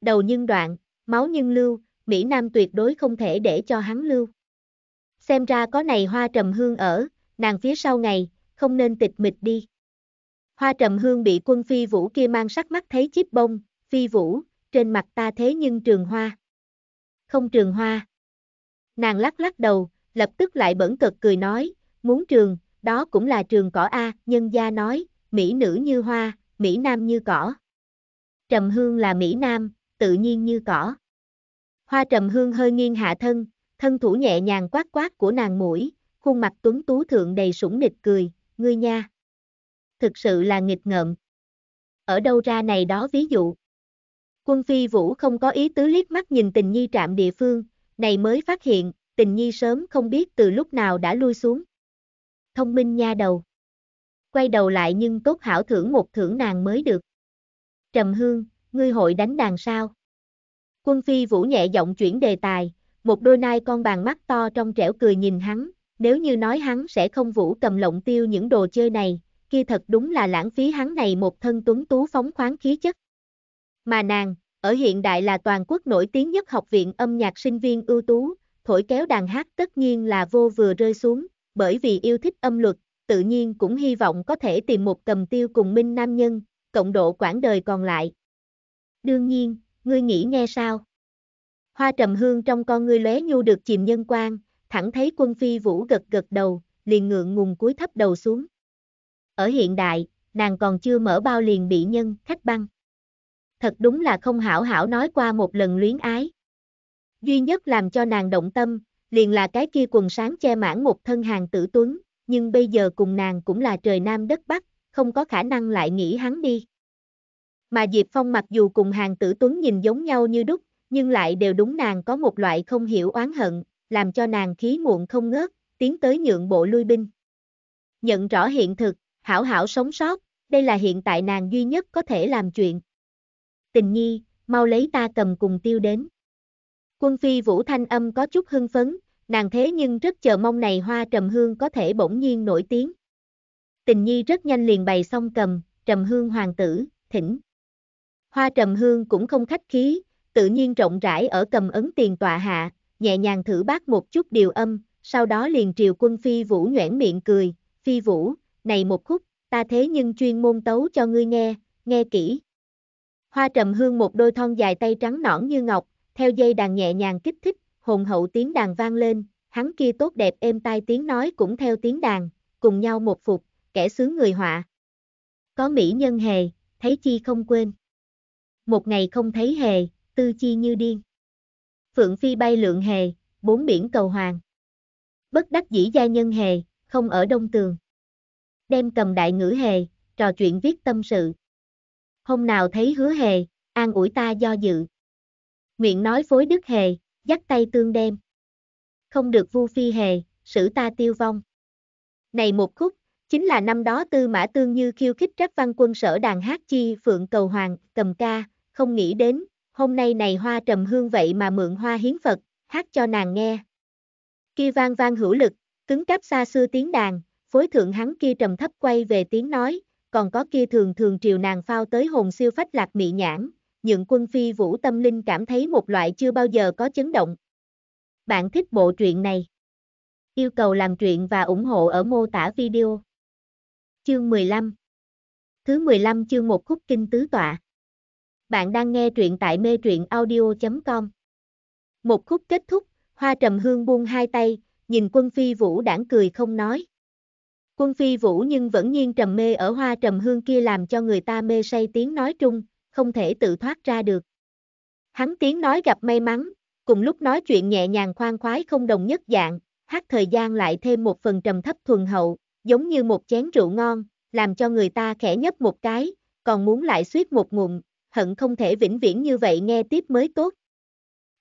đầu nhưng đoạn, máu nhưng lưu, Mỹ Nam tuyệt đối không thể để cho hắn lưu. Xem ra có này hoa trầm hương ở, nàng phía sau ngày, không nên tịch mịch đi. Hoa trầm hương bị quân phi vũ kia mang sắc mắt thấy chiếc bông, phi vũ, trên mặt ta thế nhưng trường hoa. Không trường hoa. Nàng lắc lắc đầu, lập tức lại bẩn cực cười nói, muốn trường, đó cũng là trường cỏ A, nhân gia nói, mỹ nữ như hoa, mỹ nam như cỏ. Trầm hương là mỹ nam, tự nhiên như cỏ. Hoa trầm hương hơi nghiêng hạ thân, thân thủ nhẹ nhàng quát quát của nàng mũi, khuôn mặt tuấn tú thượng đầy sủng nịch cười, ngươi nha. Thực sự là nghịch ngợm. Ở đâu ra này đó ví dụ. Quân phi vũ không có ý tứ liếc mắt nhìn tình nhi trạm địa phương, này mới phát hiện, tình nhi sớm không biết từ lúc nào đã lui xuống. Thông minh nha đầu. Quay đầu lại nhưng tốt hảo thưởng một thưởng nàng mới được. Trầm Hương, ngươi hội đánh đàn sao? Quân phi vũ nhẹ giọng chuyển đề tài, một đôi nai con bàn mắt to trong trẻo cười nhìn hắn, nếu như nói hắn sẽ không vũ cầm lộng tiêu những đồ chơi này, kia thật đúng là lãng phí hắn này một thân tuấn tú phóng khoáng khí chất. Mà nàng, ở hiện đại là toàn quốc nổi tiếng nhất học viện âm nhạc sinh viên ưu tú, thổi kéo đàn hát tất nhiên là vô vừa rơi xuống, bởi vì yêu thích âm luật, tự nhiên cũng hy vọng có thể tìm một cầm tiêu cùng minh nam nhân, cộng độ quãng đời còn lại. Đương nhiên, ngươi nghĩ nghe sao? Hoa trầm hương trong con ngươi lóe nhu được chìm nhân quan, thẳng thấy quân phi vũ gật gật đầu, liền ngượng ngùng cúi thấp đầu xuống. Ở hiện đại, nàng còn chưa mở bao liền bị nhân khách băng. Thật đúng là không hảo hảo nói qua một lần luyến ái. Duy nhất làm cho nàng động tâm, liền là cái kia quần sáng che mãn một thân hàng tử tuấn, nhưng bây giờ cùng nàng cũng là trời nam đất bắc, không có khả năng lại nghĩ hắn đi. Mà Diệp Phong mặc dù cùng hàng tử tuấn nhìn giống nhau như đúc, nhưng lại đều đúng nàng có một loại không hiểu oán hận, làm cho nàng khí muộn không ngớt, tiến tới nhượng bộ lui binh. Nhận rõ hiện thực, hảo hảo sống sót, đây là hiện tại nàng duy nhất có thể làm chuyện. Tình nhi, mau lấy ta cầm cùng tiêu đến. Quân phi Vũ Thanh Âm có chút hưng phấn, nàng thế nhưng rất chờ mong này hoa trầm hương có thể bỗng nhiên nổi tiếng. Tình nhi rất nhanh liền bày xong cầm, trầm hương hoàng tử, thỉnh. Hoa trầm hương cũng không khách khí, tự nhiên rộng rãi ở cầm ấn tiền tọa hạ, nhẹ nhàng thử bác một chút điều âm, sau đó liền triều quân phi vũ nhoẻn miệng cười, phi vũ, này một khúc, ta thế nhưng chuyên môn tấu cho ngươi nghe, nghe kỹ. Hoa trầm hương một đôi thon dài tay trắng nõn như ngọc, theo dây đàn nhẹ nhàng kích thích, hồn hậu tiếng đàn vang lên, hắn kia tốt đẹp êm tai tiếng nói cũng theo tiếng đàn, cùng nhau một phục, kẻ sướng người họa. Có mỹ nhân hề, thấy chi không quên. Một ngày không thấy hề, tư chi như điên. Phượng phi bay lượng hề, bốn biển cầu hoàng. Bất đắc dĩ gia nhân hề, không ở đông tường. Đem cầm đại ngữ hề, trò chuyện viết tâm sự. Hôm nào thấy hứa hề, an ủi ta do dự. Nguyện nói phối đức hề, dắt tay tương đem. Không được vu phi hề, sử ta tiêu vong. Này một khúc, chính là năm đó tư mã tương như khiêu khích các văn quân sở đàn hát chi phượng cầu hoàng, cầm ca, không nghĩ đến, hôm nay này hoa trầm hương vậy mà mượn hoa hiến Phật, hát cho nàng nghe. Kia vang vang hữu lực, cứng cáp xa xưa tiếng đàn, phối thượng hắn kia trầm thấp quay về tiếng nói, còn có kia thường thường triều nàng phao tới hồn siêu phách lạc mị nhãn, nhượng quân phi vũ tâm linh cảm thấy một loại chưa bao giờ có chấn động. Bạn thích bộ truyện này? Yêu cầu làm truyện và ủng hộ ở mô tả video. Chương 15 Thứ 15 chương một khúc kinh tứ tọa. Bạn đang nghe truyện tại mê truyện audio.com. Một khúc kết thúc, Hoa Trầm Hương buông hai tay, nhìn quân phi vũ đảng cười không nói. Quân phi vũ nhưng vẫn nhiên trầm mê ở hoa trầm hương kia làm cho người ta mê say tiếng nói trung, không thể tự thoát ra được. Hắn tiếng nói gặp may mắn, cùng lúc nói chuyện nhẹ nhàng khoan khoái không đồng nhất dạng, hát thời gian lại thêm một phần trầm thấp thuần hậu, giống như một chén rượu ngon, làm cho người ta khẽ nhấp một cái, còn muốn lại suýt một ngụm, hận không thể vĩnh viễn như vậy nghe tiếp mới tốt.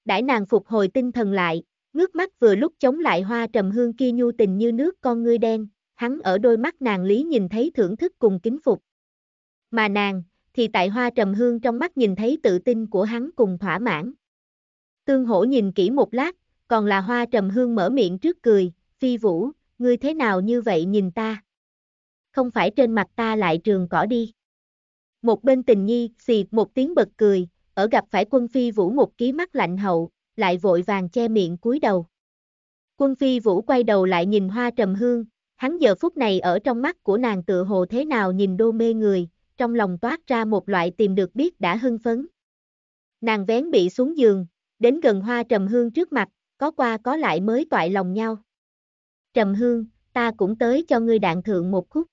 Đãi nàng phục hồi tinh thần lại, ngước mắt vừa lúc chống lại hoa trầm hương kia nhu tình như nước con ngươi đen, hắn ở đôi mắt nàng lý nhìn thấy thưởng thức cùng kính phục. Mà nàng, thì tại hoa trầm hương trong mắt nhìn thấy tự tin của hắn cùng thỏa mãn. Tương hổ nhìn kỹ một lát, còn là hoa trầm hương mở miệng trước cười, phi vũ, ngươi thế nào như vậy nhìn ta? Không phải trên mặt ta lại trường cỏ đi. Một bên tình nhi, xì một tiếng bật cười, ở gặp phải quân phi vũ một ký mắt lạnh hậu, lại vội vàng che miệng cúi đầu. Quân phi vũ quay đầu lại nhìn hoa trầm hương, hắn giờ phút này ở trong mắt của nàng tự hồ thế nào nhìn đô mê người, trong lòng toát ra một loại tìm được biết đã hưng phấn. Nàng vén bị xuống giường, đến gần hoa trầm hương trước mặt, có qua có lại mới toại lòng nhau. Trầm hương, ta cũng tới cho ngươi đạn thượng một khúc.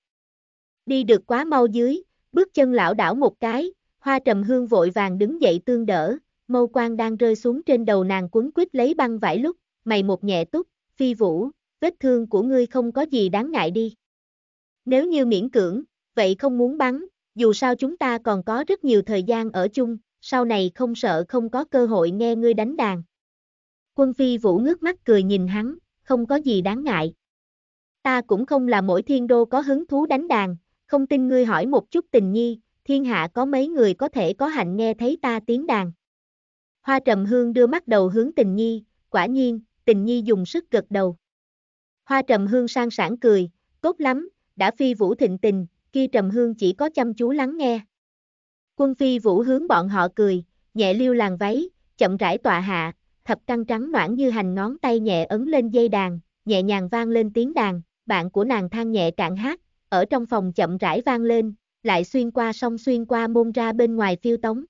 Đi được quá mau dưới, bước chân lão đảo một cái, hoa trầm hương vội vàng đứng dậy tương đỡ, mâu quang đang rơi xuống trên đầu nàng cuốn quýt lấy băng vải lúc, mày một nhẹ túc, phi vũ, vết thương của ngươi không có gì đáng ngại đi. Nếu như miễn cưỡng, vậy không muốn bắn, dù sao chúng ta còn có rất nhiều thời gian ở chung, sau này không sợ không có cơ hội nghe ngươi đánh đàn. Quân Phi Vũ ngước mắt cười nhìn hắn, không có gì đáng ngại. Ta cũng không là mỗi thiên đô có hứng thú đánh đàn, không tin ngươi hỏi một chút tình nhi, thiên hạ có mấy người có thể có hạnh nghe thấy ta tiếng đàn. Hoa Trầm Hương đưa mắt đầu hướng tình nhi, quả nhiên, tình nhi dùng sức gật đầu. Hoa Trầm Hương sang sảng cười, tốt lắm, đã phi vũ thịnh tình, kia Trầm Hương chỉ có chăm chú lắng nghe. Quân phi vũ hướng bọn họ cười, nhẹ liêu làng váy, chậm rãi tọa hạ, thập căng trắng noãn như hành ngón tay nhẹ ấn lên dây đàn, nhẹ nhàng vang lên tiếng đàn, bạn của nàng than nhẹ cạn hát, ở trong phòng chậm rãi vang lên, lại xuyên qua sông xuyên qua môn ra bên ngoài phiêu tống.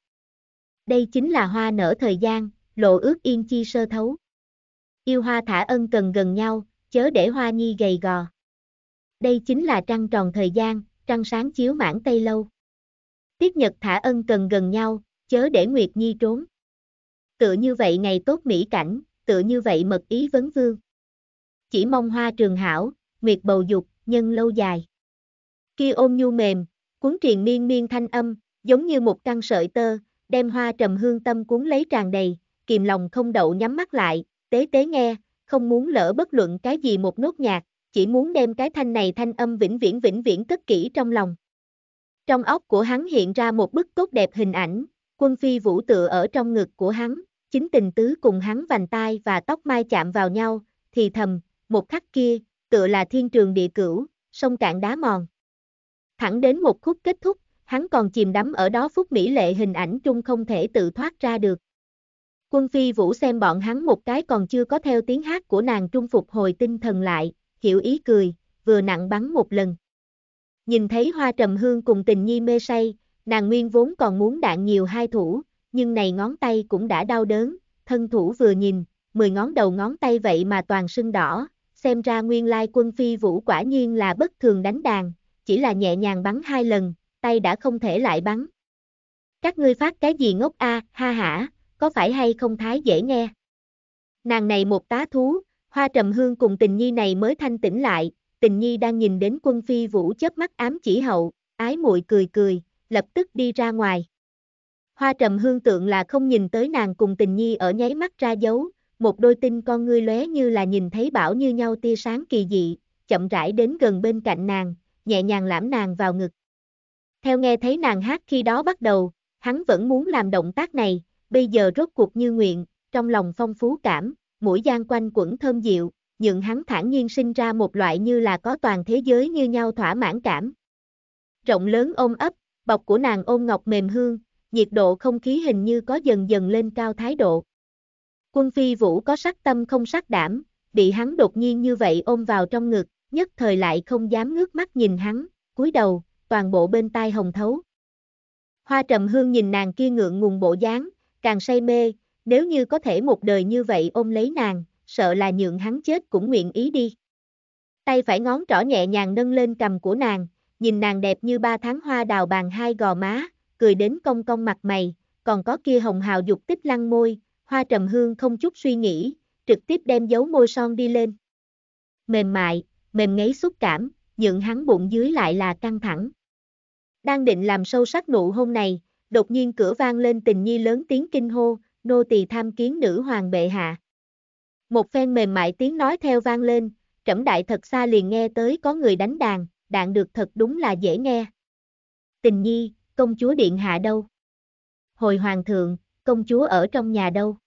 Đây chính là hoa nở thời gian, lộ ước yên chi sơ thấu. Yêu hoa thả ân cần gần nhau, chớ để hoa nhi gầy gò. Đây chính là trăng tròn thời gian, trăng sáng chiếu mãn tây lâu. Tiết Nhật thả ân cần gần nhau, chớ để Nguyệt Nhi trốn. Tựa như vậy ngày tốt mỹ cảnh, tựa như vậy mật ý vấn vương. Chỉ mong hoa trường hảo, Nguyệt bầu dục, nhân lâu dài. Kia ôm nhu mềm, cuốn truyền miên miên thanh âm, giống như một căn sợi tơ, đem hoa trầm hương tâm cuốn lấy tràn đầy, kìm lòng không đậu nhắm mắt lại, tế tế nghe, không muốn lỡ bất luận cái gì một nốt nhạc, chỉ muốn đem cái thanh này thanh âm vĩnh viễn vĩnh viễn cất kỹ trong lòng. Trong óc của hắn hiện ra một bức tốt đẹp hình ảnh, quân phi vũ tựa ở trong ngực của hắn, chính tình tứ cùng hắn vành tai và tóc mai chạm vào nhau, thì thầm, một khắc kia, tựa là thiên trường địa cửu, sông cạn đá mòn. Thẳng đến một khúc kết thúc, hắn còn chìm đắm ở đó phút mỹ lệ hình ảnh trung không thể tự thoát ra được. Quân phi vũ xem bọn hắn một cái còn chưa có theo tiếng hát của nàng trung phục hồi tinh thần lại, hiểu ý cười, vừa nặng bắn một lần. Nhìn thấy hoa trầm hương cùng tình nhi mê say, nàng nguyên vốn còn muốn đạn nhiều hai thủ, nhưng này ngón tay cũng đã đau đớn, thân thủ vừa nhìn, mười ngón đầu ngón tay vậy mà toàn sưng đỏ, xem ra nguyên lai quân phi vũ quả nhiên là bất thường đánh đàn, chỉ là nhẹ nhàng bắn hai lần, tay đã không thể lại bắn. Các ngươi phát cái gì ngốc a, ha hả, có phải hay không thái dễ nghe. Nàng này một tá thú, Hoa Trầm Hương cùng tình nhi này mới thanh tĩnh lại, tình nhi đang nhìn đến quân phi vũ chớp mắt ám chỉ hậu, ái muội cười cười, lập tức đi ra ngoài. Hoa Trầm Hương tượng là không nhìn tới nàng cùng tình nhi ở nháy mắt ra dấu, một đôi tinh con ngươi lóe như là nhìn thấy bảo như nhau tia sáng kỳ dị, chậm rãi đến gần bên cạnh nàng, nhẹ nhàng lãm nàng vào ngực. Theo nghe thấy nàng hát khi đó bắt đầu, hắn vẫn muốn làm động tác này, bây giờ rốt cuộc như nguyện, trong lòng phong phú cảm, mũi gian quanh quẩn thơm dịu, nhượng hắn thản nhiên sinh ra một loại như là có toàn thế giới như nhau thỏa mãn cảm. Rộng lớn ôm ấp, bọc của nàng ôm ngọc mềm hương, nhiệt độ không khí hình như có dần dần lên cao thái độ. Quân phi vũ có sắc tâm không sắc đảm, bị hắn đột nhiên như vậy ôm vào trong ngực, nhất thời lại không dám ngước mắt nhìn hắn, cúi đầu, toàn bộ bên tai hồng thấu. Hoa trầm hương nhìn nàng kia ngượng ngùng bộ dáng, càng say mê, nếu như có thể một đời như vậy ôm lấy nàng, sợ là nhượng hắn chết cũng nguyện ý đi. Tay phải ngón trỏ nhẹ nhàng nâng lên cầm của nàng, nhìn nàng đẹp như ba tháng hoa đào bàn hai gò má, cười đến cong cong mặt mày, còn có kia hồng hào dục tích lăng môi, hoa trầm hương không chút suy nghĩ, trực tiếp đem dấu môi son đi lên. Mềm mại, mềm ngấy xúc cảm, nhượng hắn bụng dưới lại là căng thẳng. Đang định làm sâu sắc nụ hôn này, đột nhiên cửa vang lên tình nhi lớn tiếng kinh hô, nô tỳ tham kiến nữ hoàng bệ hạ. Một phen mềm mại tiếng nói theo vang lên, trẫm đại thật xa liền nghe tới có người đánh đàn, đạn được thật đúng là dễ nghe. Tình nhi, công chúa điện hạ đâu? Hồi hoàng thượng, công chúa ở trong nhà đâu?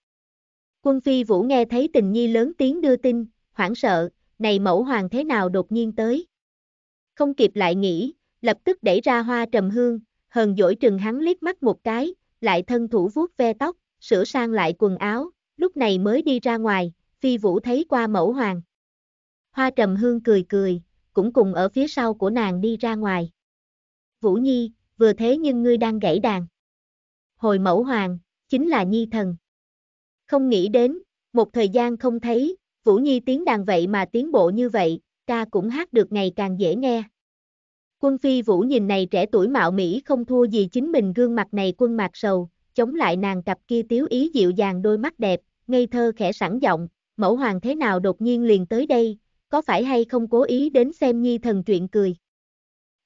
Quân phi vũ nghe thấy tình nhi lớn tiếng đưa tin, hoảng sợ, này mẫu hoàng thế nào đột nhiên tới? Không kịp lại nghĩ, lập tức đẩy ra hoa trầm hương, hờn dỗi trừng hắn liếc mắt một cái, lại thân thủ vuốt ve tóc, sửa sang lại quần áo, lúc này mới đi ra ngoài, phi vũ thấy qua mẫu hoàng. Hoa trầm hương cười cười, cũng cùng ở phía sau của nàng đi ra ngoài. Vũ Nhi, vừa thế nhưng ngươi đang gãy đàn. Hồi mẫu hoàng, chính là Nhi thần. Không nghĩ đến, một thời gian không thấy, Vũ Nhi tiếng đàn vậy mà tiến bộ như vậy, ca cũng hát được ngày càng dễ nghe. Quân phi Vũ nhìn này trẻ tuổi mạo Mỹ không thua gì chính mình gương mặt này quân mạc sầu, chống lại nàng cặp kia tiếu ý dịu dàng đôi mắt đẹp, ngây thơ khẽ sẵn giọng, mẫu hoàng thế nào đột nhiên liền tới đây, có phải hay không cố ý đến xem nhi thần chuyện cười.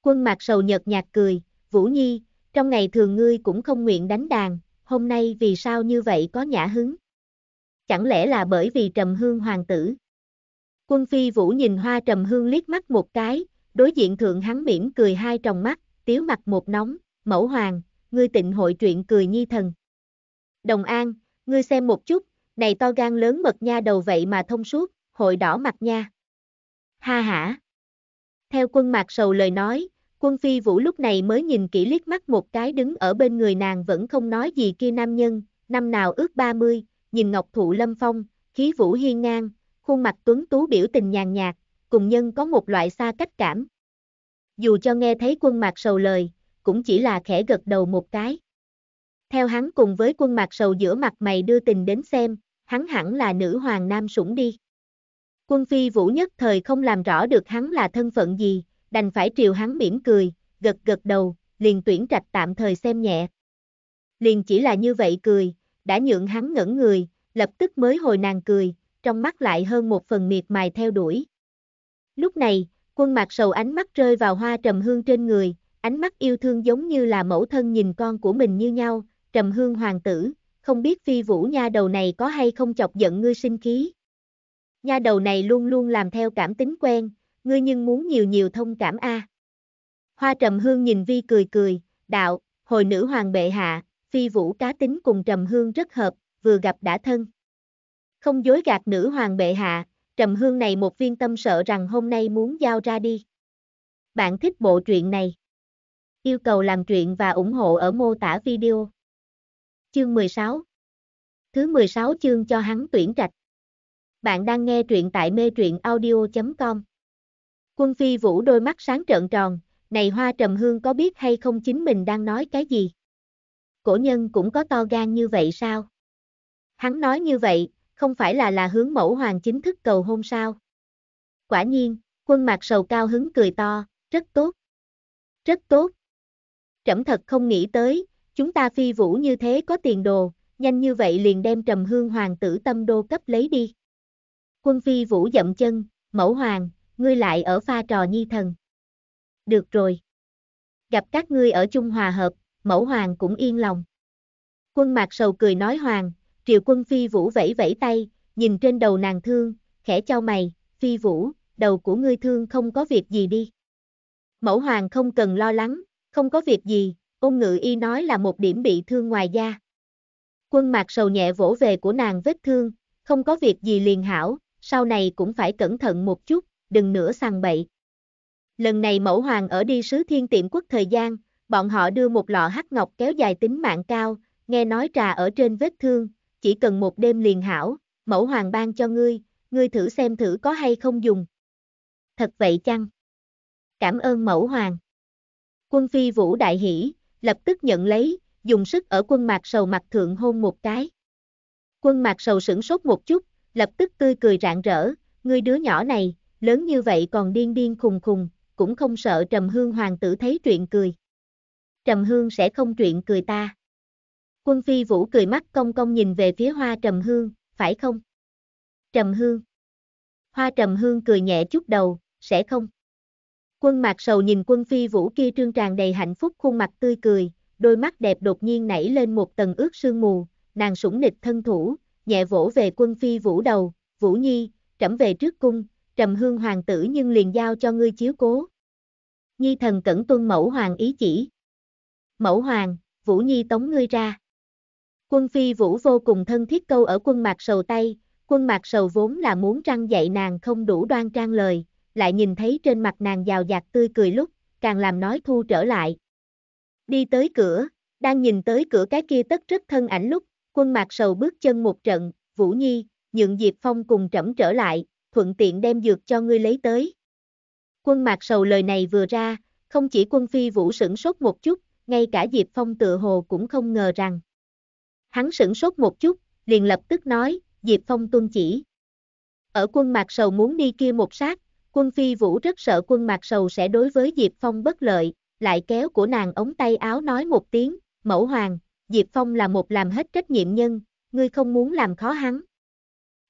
Quân mặt sầu nhợt nhạt cười, Vũ Nhi, trong ngày thường ngươi cũng không nguyện đánh đàn, hôm nay vì sao như vậy có nhã hứng? Chẳng lẽ là bởi vì trầm hương hoàng tử? Quân phi Vũ nhìn hoa trầm hương liếc mắt một cái, đối diện thượng hắn mỉm cười hai tròng mắt, tiếu mặt một nóng, mẫu hoàng, ngươi tịnh hội chuyện cười nhi thần. Đồng An, ngươi xem một chút, này to gan lớn mật nha đầu vậy mà thông suốt, hội đỏ mặt nha. Ha hả. Theo quân mạc sầu lời nói, quân phi vũ lúc này mới nhìn kỹ liếc mắt một cái đứng ở bên người nàng vẫn không nói gì kia nam nhân, năm nào ước 30, nhìn ngọc thụ lâm phong, khí vũ hiên ngang, khuôn mặt tuấn tú biểu tình nhàn nhạt, cùng nhân có một loại xa cách cảm. Dù cho nghe thấy quân mạc sầu lời, cũng chỉ là khẽ gật đầu một cái. Theo hắn cùng với quân mặt sầu giữa mặt mày đưa tình đến xem, hắn hẳn là nữ hoàng nam sủng đi. Quân phi vũ nhất thời không làm rõ được hắn là thân phận gì, đành phải triều hắn mỉm cười, gật gật đầu, liền tuyển trạch tạm thời xem nhẹ. Liền chỉ là như vậy cười, đã nhượng hắn ngẩn người, lập tức mới hồi nàng cười, trong mắt lại hơn một phần miệt mài theo đuổi. Lúc này, quân mặt sầu ánh mắt rơi vào hoa trầm hương trên người, ánh mắt yêu thương giống như là mẫu thân nhìn con của mình như nhau, trầm hương hoàng tử, không biết phi vũ nha đầu này có hay không chọc giận ngươi sinh khí. Nha đầu này luôn luôn làm theo cảm tính quen, ngươi nhưng muốn nhiều nhiều thông cảm a. Hoa trầm hương nhìn vi cười cười, đạo, hồi nữ hoàng bệ hạ, phi vũ cá tính cùng trầm hương rất hợp, vừa gặp đã thân. Không dối gạt nữ hoàng bệ hạ, trầm hương này một viên tâm sợ rằng hôm nay muốn giao ra đi. Bạn thích bộ truyện này? Yêu cầu làm chuyện và ủng hộ ở mô tả video. Chương 16 Thứ 16 chương cho hắn tuyển trạch. Bạn đang nghe truyện tại mê truyện audio.com Quân Phi Vũ đôi mắt sáng trợn tròn, này hoa trầm hương có biết hay không chính mình đang nói cái gì? Cổ nhân cũng có to gan như vậy sao? Hắn nói như vậy, không phải là là hướng mẫu hoàng chính thức cầu hôn sao? Quả nhiên, quân mặt sầu cao hứng cười to, rất tốt. Rất tốt, trẫm thật không nghĩ tới, chúng ta phi vũ như thế có tiền đồ, nhanh như vậy liền đem trầm hương hoàng tử tâm đô cấp lấy đi. Quân phi vũ dậm chân, mẫu hoàng, ngươi lại ở pha trò nhi thần. Được rồi. Gặp các ngươi ở chung hòa hợp, mẫu hoàng cũng yên lòng. Quân mạc sầu cười nói hoàng, triệu quân phi vũ vẫy vẫy tay, nhìn trên đầu nàng thương, khẽ cho mày, phi vũ, đầu của ngươi thương không có việc gì đi. Mẫu hoàng không cần lo lắng, không có việc gì, ôn ngự y nói là một điểm bị thương ngoài da. Quân mạc sầu nhẹ vỗ về của nàng vết thương, không có việc gì liền hảo, sau này cũng phải cẩn thận một chút, đừng nữa sằng bậy. Lần này mẫu hoàng ở đi sứ thiên tiệm quốc thời gian, bọn họ đưa một lọ hắc ngọc kéo dài tính mạng cao, nghe nói trà ở trên vết thương, chỉ cần một đêm liền hảo, mẫu hoàng ban cho ngươi, ngươi thử xem thử có hay không dùng. Thật vậy chăng? Cảm ơn mẫu hoàng. Quân phi vũ đại hỉ, lập tức nhận lấy, dùng sức ở quân mạc sầu mặt thượng hôn một cái. Quân mạc sầu sửng sốt một chút, lập tức tươi cười rạng rỡ, ngươi đứa nhỏ này, lớn như vậy còn điên điên khùng khùng, cũng không sợ Trầm Hương hoàng tử thấy chuyện cười. Trầm Hương sẽ không chuyện cười ta. Quân phi vũ cười mắt công công nhìn về phía hoa Trầm Hương, phải không? Trầm Hương. Hoa Trầm Hương cười nhẹ chút đầu, sẽ không. Quân mạc sầu nhìn quân phi vũ kia trương tràn đầy hạnh phúc khuôn mặt tươi cười, đôi mắt đẹp đột nhiên nảy lên một tầng ướt sương mù, nàng sủng nịch thân thủ, nhẹ vỗ về quân phi vũ đầu, vũ nhi, trẫm về trước cung, trầm hương hoàng tử nhưng liền giao cho ngươi chiếu cố. Nhi thần cẩn tuân mẫu hoàng ý chỉ. Mẫu hoàng, vũ nhi tống ngươi ra. Quân phi vũ vô cùng thân thiết câu ở quân mạc sầu tay, quân mạc sầu vốn là muốn trăng dạy nàng không đủ đoan trang lời, lại nhìn thấy trên mặt nàng giàu dạt tươi cười lúc, càng làm nói thu trở lại. Đi tới cửa, đang nhìn tới cửa cái kia tất rất thân ảnh lúc, quân mạc sầu bước chân một trận, Vũ Nhi, nhượng Diệp Phong cùng trẫm trở lại, thuận tiện đem dược cho ngươi lấy tới. Quân mạc sầu lời này vừa ra, không chỉ quân phi vũ sửng sốt một chút, ngay cả Diệp Phong tự hồ cũng không ngờ rằng. Hắn sửng sốt một chút, liền lập tức nói, Diệp Phong tuân chỉ. Ở quân mạc sầu muốn đi kia một sát, Quân Phi Vũ rất sợ quân Mạc Sầu sẽ đối với Diệp Phong bất lợi, lại kéo của nàng ống tay áo nói một tiếng, mẫu hoàng, Diệp Phong là một làm hết trách nhiệm nhân, ngươi không muốn làm khó hắn.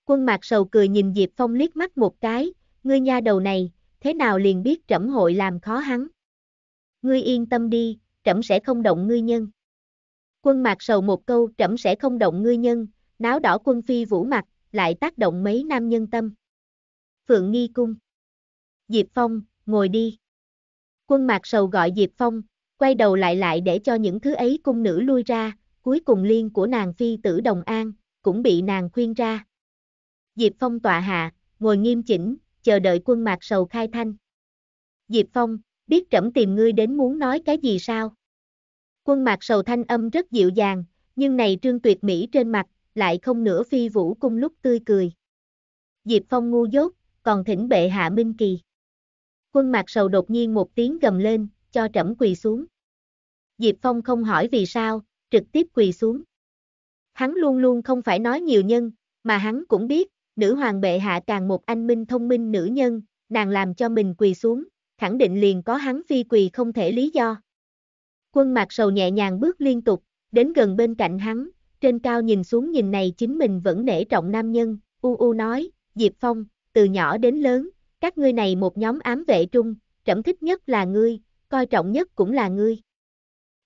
Quân Mạc Sầu cười nhìn Diệp Phong liếc mắt một cái, ngươi nha đầu này, thế nào liền biết trẫm hội làm khó hắn. Ngươi yên tâm đi, trẫm sẽ không động ngươi nhân. Quân Mạc Sầu một câu trẫm sẽ không động ngươi nhân, náo đỏ quân phi vũ mặt, lại tác động mấy nam nhân tâm. Phượng Nghi Cung Diệp Phong, ngồi đi. Quân mạc sầu gọi Diệp Phong, quay đầu lại lại để cho những thứ ấy cung nữ lui ra, cuối cùng liên của nàng phi tử Đồng An, cũng bị nàng khuyên ra. Diệp Phong tọa hạ, ngồi nghiêm chỉnh, chờ đợi quân mạc sầu khai thanh. Diệp Phong, biết trẫm tìm ngươi đến muốn nói cái gì sao? Quân mạc sầu thanh âm rất dịu dàng, nhưng này trương tuyệt mỹ trên mặt, lại không nửa phi vũ cung lúc tươi cười. Diệp Phong ngu dốt, còn thỉnh bệ hạ Minh Kỳ. Quân mặt sầu đột nhiên một tiếng gầm lên, cho trẫm quỳ xuống. Diệp Phong không hỏi vì sao, trực tiếp quỳ xuống. Hắn luôn luôn không phải nói nhiều nhân, mà hắn cũng biết, nữ hoàng bệ hạ càng một anh minh thông minh nữ nhân, nàng làm cho mình quỳ xuống, khẳng định liền có hắn phi quỳ không thể lý do. Quân mặt sầu nhẹ nhàng bước liên tục, đến gần bên cạnh hắn, trên cao nhìn xuống nhìn này chính mình vẫn nể trọng nam nhân, u u nói, Diệp Phong, từ nhỏ đến lớn, các ngươi này một nhóm ám vệ trung, trẫm thích nhất là ngươi, coi trọng nhất cũng là ngươi.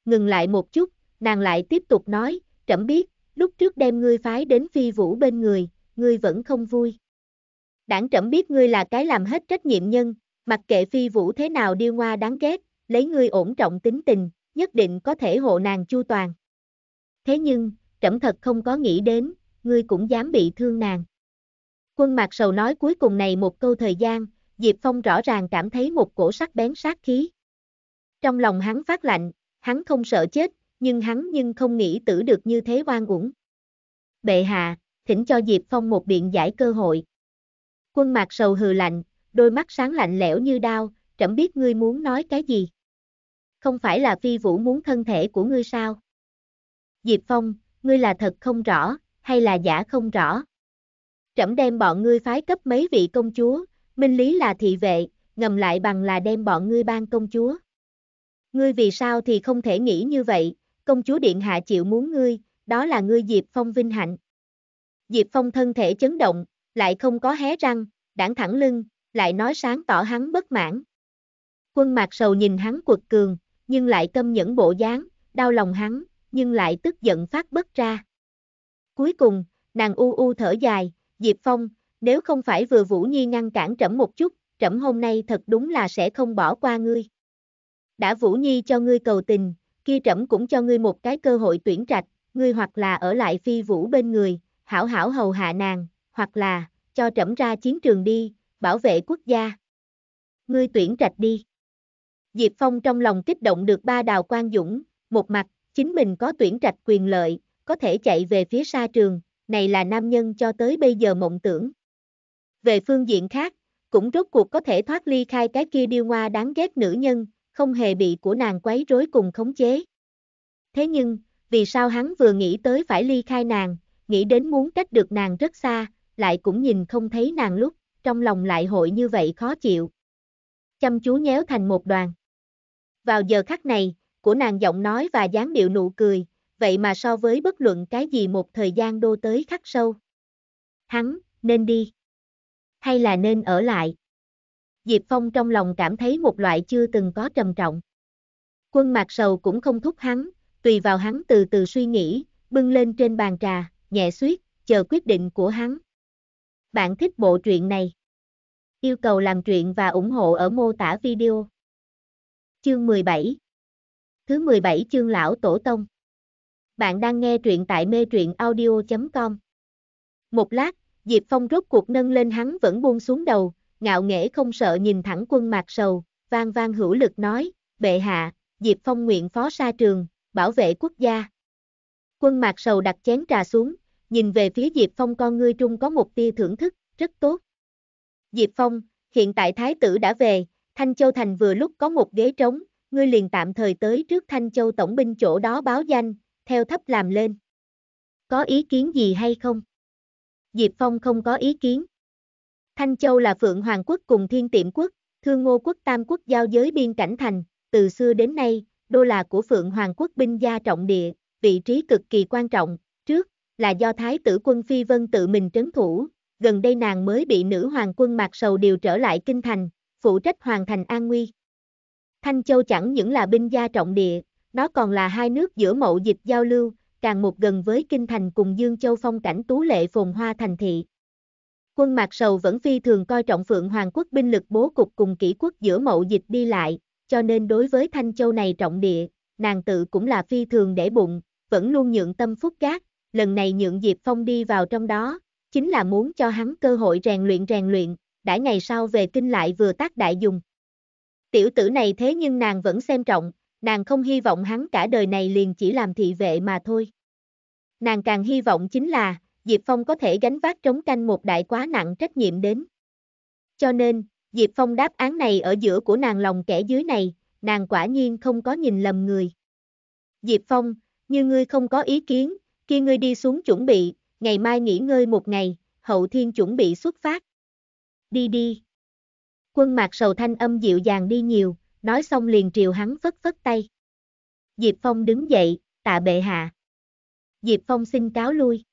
Ngừng lại một chút, nàng lại tiếp tục nói, trẫm biết, lúc trước đem ngươi phái đến phi vũ bên người, ngươi vẫn không vui. Đảng trẫm biết ngươi là cái làm hết trách nhiệm nhân, mặc kệ phi vũ thế nào điêu ngoa đáng ghét, lấy ngươi ổn trọng tính tình, nhất định có thể hộ nàng chu toàn. Thế nhưng, trẫm thật không có nghĩ đến, ngươi cũng dám bị thương nàng. Quân Mạc Sầu nói cuối cùng này một câu thời gian, Diệp Phong rõ ràng cảm thấy một cổ sắc bén sát khí. Trong lòng hắn phát lạnh, hắn không sợ chết, nhưng hắn nhưng không nghĩ tử được như thế oan uổng. Bệ hạ, thỉnh cho Diệp Phong một biện giải cơ hội. Quân Mạc Sầu hừ lạnh, đôi mắt sáng lạnh lẽo như đao, trẫm biết ngươi muốn nói cái gì. Không phải là phi vũ muốn thân thể của ngươi sao? Diệp Phong, ngươi là thật không rõ, hay là giả không rõ? trẫm đem bọn ngươi phái cấp mấy vị công chúa, minh lý là thị vệ, ngầm lại bằng là đem bọn ngươi ban công chúa. Ngươi vì sao thì không thể nghĩ như vậy, công chúa điện hạ chịu muốn ngươi, đó là ngươi Diệp Phong vinh hạnh. Diệp Phong thân thể chấn động, lại không có hé răng, đảng thẳng lưng, lại nói sáng tỏ hắn bất mãn. Quân mặt sầu nhìn hắn quật cường, nhưng lại câm nhẫn bộ dáng, đau lòng hắn, nhưng lại tức giận phát bất ra. Cuối cùng, nàng u u thở dài, Diệp Phong, nếu không phải vừa Vũ Nhi ngăn cản trẫm một chút, trẫm hôm nay thật đúng là sẽ không bỏ qua ngươi. Đã Vũ Nhi cho ngươi cầu tình, kia trẫm cũng cho ngươi một cái cơ hội tuyển trạch, ngươi hoặc là ở lại phi vũ bên người, hảo hảo hầu hạ nàng, hoặc là, cho trẫm ra chiến trường đi, bảo vệ quốc gia. Ngươi tuyển trạch đi. Diệp Phong trong lòng kích động được ba đào quan dũng, một mặt, chính mình có tuyển trạch quyền lợi, có thể chạy về phía xa trường, này là nam nhân cho tới bây giờ mộng tưởng. Về phương diện khác, cũng rốt cuộc có thể thoát ly khai cái kia điêu hoa đáng ghét nữ nhân, không hề bị của nàng quấy rối cùng khống chế. Thế nhưng, vì sao hắn vừa nghĩ tới phải ly khai nàng, nghĩ đến muốn cách được nàng rất xa, lại cũng nhìn không thấy nàng lúc, trong lòng lại hội như vậy khó chịu. Chăm chú nhéo thành một đoàn. Vào giờ khắc này, của nàng giọng nói và dáng điệu nụ cười, vậy mà so với bất luận cái gì một thời gian đô tới khắc sâu. Hắn, nên đi. Hay là nên ở lại. Diệp Phong trong lòng cảm thấy một loại chưa từng có trầm trọng. Quân mạc sầu cũng không thúc hắn, tùy vào hắn từ từ suy nghĩ, bưng lên trên bàn trà, nhẹ suýt, chờ quyết định của hắn. Bạn thích bộ truyện này? Yêu cầu làm truyện và ủng hộ ở mô tả video. Chương 17 Thứ 17 chương lão tổ tông bạn đang nghe truyện tại mê truyện audio.com. Một lát, Diệp Phong rốt cuộc nâng lên hắn vẫn buông xuống đầu, ngạo nghễ không sợ nhìn thẳng quân mạc sầu, vang vang hữu lực nói, bệ hạ, Diệp Phong nguyện phó sa trường, bảo vệ quốc gia. Quân mạc sầu đặt chén trà xuống, nhìn về phía Diệp Phong con ngươi trung có một tia thưởng thức, rất tốt. Diệp Phong, hiện tại thái tử đã về, Thanh Châu Thành vừa lúc có một ghế trống, ngươi liền tạm thời tới trước Thanh Châu tổng binh chỗ đó báo danh, theo thấp làm lên. Có ý kiến gì hay không? Diệp Phong không có ý kiến. Thanh Châu là Phượng Hoàng quốc cùng Thiên Tiệm quốc, Thương Ngô quốc Tam quốc giao giới biên cảnh thành, từ xưa đến nay, đô là của Phượng Hoàng quốc binh gia trọng địa, vị trí cực kỳ quan trọng, trước là do Thái tử quân Phi Vân tự mình trấn thủ, gần đây nàng mới bị nữ hoàng quân Mạc Sầu điều trở lại kinh thành, phụ trách hoàn thành an nguy. Thanh Châu chẳng những là binh gia trọng địa, nó còn là hai nước giữa mậu dịch giao lưu, càng một gần với kinh thành cùng Dương Châu phong cảnh tú lệ phồn hoa thành thị. Quân Mạc Sầu vẫn phi thường coi trọng Phượng Hoàng quốc binh lực bố cục cùng kỷ quốc giữa mậu dịch đi lại, cho nên đối với Thanh Châu này trọng địa, nàng tự cũng là phi thường để bụng, vẫn luôn nhượng tâm phúc cát, lần này nhượng Diệp Phong đi vào trong đó, chính là muốn cho hắn cơ hội rèn luyện rèn luyện, đã ngày sau về kinh lại vừa tác đại dùng. Tiểu tử này thế nhưng nàng vẫn xem trọng, Nàng không hy vọng hắn cả đời này liền chỉ làm thị vệ mà thôi. Nàng càng hy vọng chính là, Diệp Phong có thể gánh vác trống canh một đại quá nặng trách nhiệm đến. Cho nên, Diệp Phong đáp án này ở giữa của nàng lòng kẻ dưới này, nàng quả nhiên không có nhìn lầm người. Diệp Phong, như ngươi không có ý kiến, khi ngươi đi xuống chuẩn bị, ngày mai nghỉ ngơi một ngày, hậu thiên chuẩn bị xuất phát. Đi đi. Quân mạc sầu thanh âm dịu dàng đi nhiều, nói xong liền triều hắn phất phất tay. Diệp Phong đứng dậy, tạ bệ hạ. Diệp Phong xin cáo lui.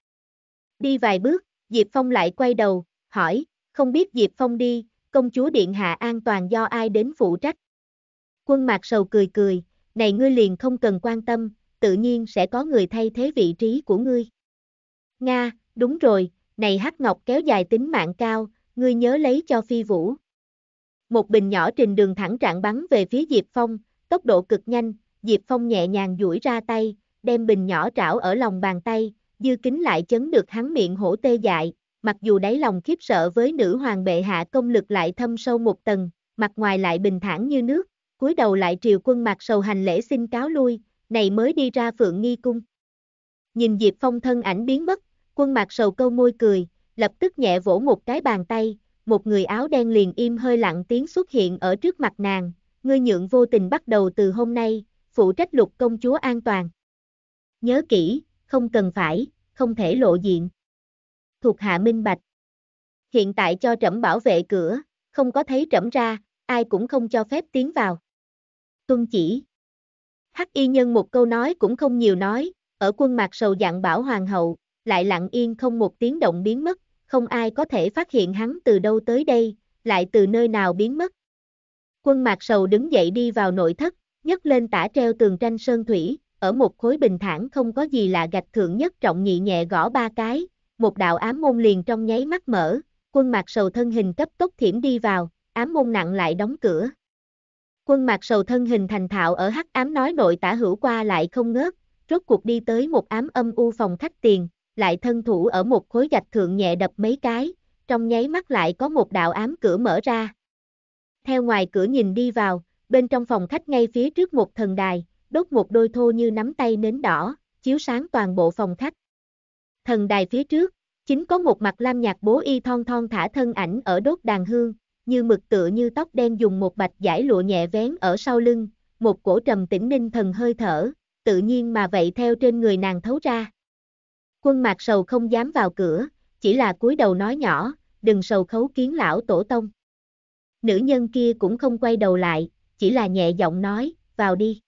Đi vài bước, Diệp Phong lại quay đầu, hỏi, không biết Diệp Phong đi, công chúa Điện Hạ an toàn do ai đến phụ trách. Quân Mạc Sầu cười cười, này ngươi liền không cần quan tâm, tự nhiên sẽ có người thay thế vị trí của ngươi. Nga, đúng rồi, này Hắc Ngọc kéo dài tính mạng cao, ngươi nhớ lấy cho phi vũ. Một bình nhỏ trình đường thẳng trạng bắn về phía Diệp Phong, tốc độ cực nhanh, Diệp Phong nhẹ nhàng duỗi ra tay, đem bình nhỏ trảo ở lòng bàn tay, dư kính lại chấn được hắn miệng hổ tê dại, mặc dù đáy lòng khiếp sợ với nữ hoàng bệ hạ công lực lại thâm sâu một tầng, mặt ngoài lại bình thản như nước, cúi đầu lại triều quân mặt sầu hành lễ xin cáo lui, này mới đi ra phượng nghi cung. Nhìn Diệp Phong thân ảnh biến mất, quân mặt sầu câu môi cười, lập tức nhẹ vỗ một cái bàn tay, một người áo đen liền im hơi lặng tiếng xuất hiện ở trước mặt nàng, ngươi nhượng vô tình bắt đầu từ hôm nay, phụ trách lục công chúa an toàn. Nhớ kỹ, không cần phải, không thể lộ diện. Thuộc hạ minh bạch. Hiện tại cho trẫm bảo vệ cửa, không có thấy trẫm ra, ai cũng không cho phép tiến vào. Tuân chỉ. Hắc y nhân một câu nói cũng không nhiều nói, ở quân mạc sầu dạng bảo hoàng hậu, lại lặng yên không một tiếng động biến mất, không ai có thể phát hiện hắn từ đâu tới đây, lại từ nơi nào biến mất. Quân mạc sầu đứng dậy đi vào nội thất, nhấc lên tả treo tường tranh sơn thủy, ở một khối bình thản không có gì lạ gạch thượng nhất trọng nhị nhẹ gõ ba cái, một đạo ám môn liền trong nháy mắt mở, quân mạc sầu thân hình cấp tốc thiểm đi vào, ám môn nặng lại đóng cửa. Quân mạc sầu thân hình thành thạo ở hắc ám nói nội tả hữu qua lại không ngớt, rốt cuộc đi tới một ám âm u phòng khách tiền, lại thân thủ ở một khối gạch thượng nhẹ đập mấy cái, trong nháy mắt lại có một đạo ám cửa mở ra. Theo ngoài cửa nhìn đi vào, bên trong phòng khách ngay phía trước một thần đài, đốt một đôi thô như nắm tay nến đỏ, chiếu sáng toàn bộ phòng khách. Thần đài phía trước, chính có một mặt lam nhạc bố y thon thon thả thân ảnh ở đốt đàn hương, như mực tựa như tóc đen dùng một bạch giải lụa nhẹ vén ở sau lưng, một cổ trầm tĩnh ninh thần hơi thở, tự nhiên mà vậy theo trên người nàng thấu ra. Quân mạc sầu không dám vào cửa, chỉ là cúi đầu nói nhỏ, đừng sầu khấu kiến lão tổ tông. Nữ nhân kia cũng không quay đầu lại, chỉ là nhẹ giọng nói, vào đi.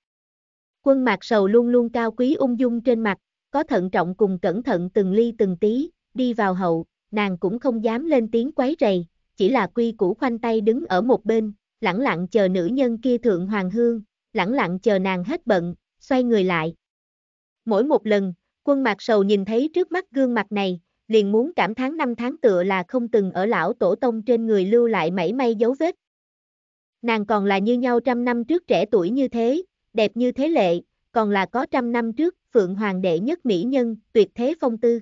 Quân mạc sầu luôn luôn cao quý ung dung trên mặt, có thận trọng cùng cẩn thận từng ly từng tí, đi vào hậu, nàng cũng không dám lên tiếng quấy rầy, chỉ là quy củ khoanh tay đứng ở một bên, lẳng lặng chờ nữ nhân kia thượng hoàng hương, lẳng lặng chờ nàng hết bận, xoay người lại. Mỗi một lần, Quân mặt sầu nhìn thấy trước mắt gương mặt này, liền muốn cảm thán năm tháng tựa là không từng ở lão tổ tông trên người lưu lại mảy may dấu vết. Nàng còn là như nhau trăm năm trước trẻ tuổi như thế, đẹp như thế lệ, còn là có trăm năm trước, Phượng Hoàng đệ nhất mỹ nhân, tuyệt thế phong tư.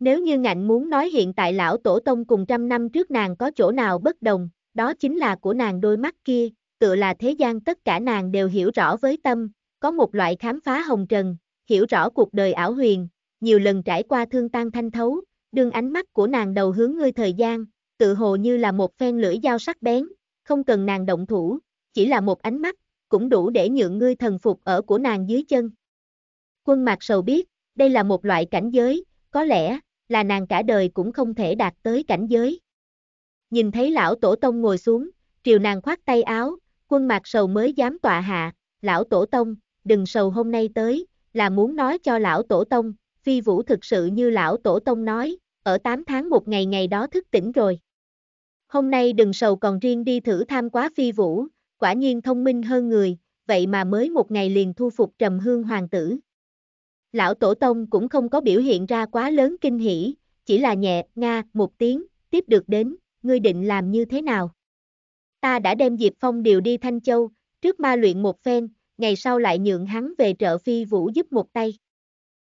Nếu như ngạnh muốn nói hiện tại lão tổ tông cùng trăm năm trước nàng có chỗ nào bất đồng, đó chính là của nàng đôi mắt kia, tựa là thế gian tất cả nàng đều hiểu rõ với tâm, có một loại khám phá hồng trần, hiểu rõ cuộc đời ảo huyền, nhiều lần trải qua thương tan thanh thấu, đương ánh mắt của nàng đầu hướng ngươi thời gian, tự hồ như là một phen lưỡi dao sắc bén, không cần nàng động thủ, chỉ là một ánh mắt, cũng đủ để nhượng ngươi thần phục ở của nàng dưới chân. Quân Mạc Sầu biết, đây là một loại cảnh giới, có lẽ, là nàng cả đời cũng không thể đạt tới cảnh giới. Nhìn thấy lão tổ tông ngồi xuống, triều nàng khoát tay áo, quân Mạc Sầu mới dám tọa hạ, lão tổ tông, đừng sầu hôm nay tới, là muốn nói cho lão tổ tông, phi vũ thực sự như lão tổ tông nói, ở 8 tháng một ngày ngày đó thức tỉnh rồi. Hôm nay đừng sầu còn riêng đi thử tham quá phi vũ, quả nhiên thông minh hơn người, vậy mà mới một ngày liền thu phục trầm hương hoàng tử. Lão tổ tông cũng không có biểu hiện ra quá lớn kinh hỉ, chỉ là nhẹ, nga, một tiếng, tiếp được đến, ngươi định làm như thế nào? Ta đã đem Diệp Phong điều đi Thanh Châu, trước ma luyện một phen, ngày sau lại nhượng hắn về trợ phi vũ giúp một tay.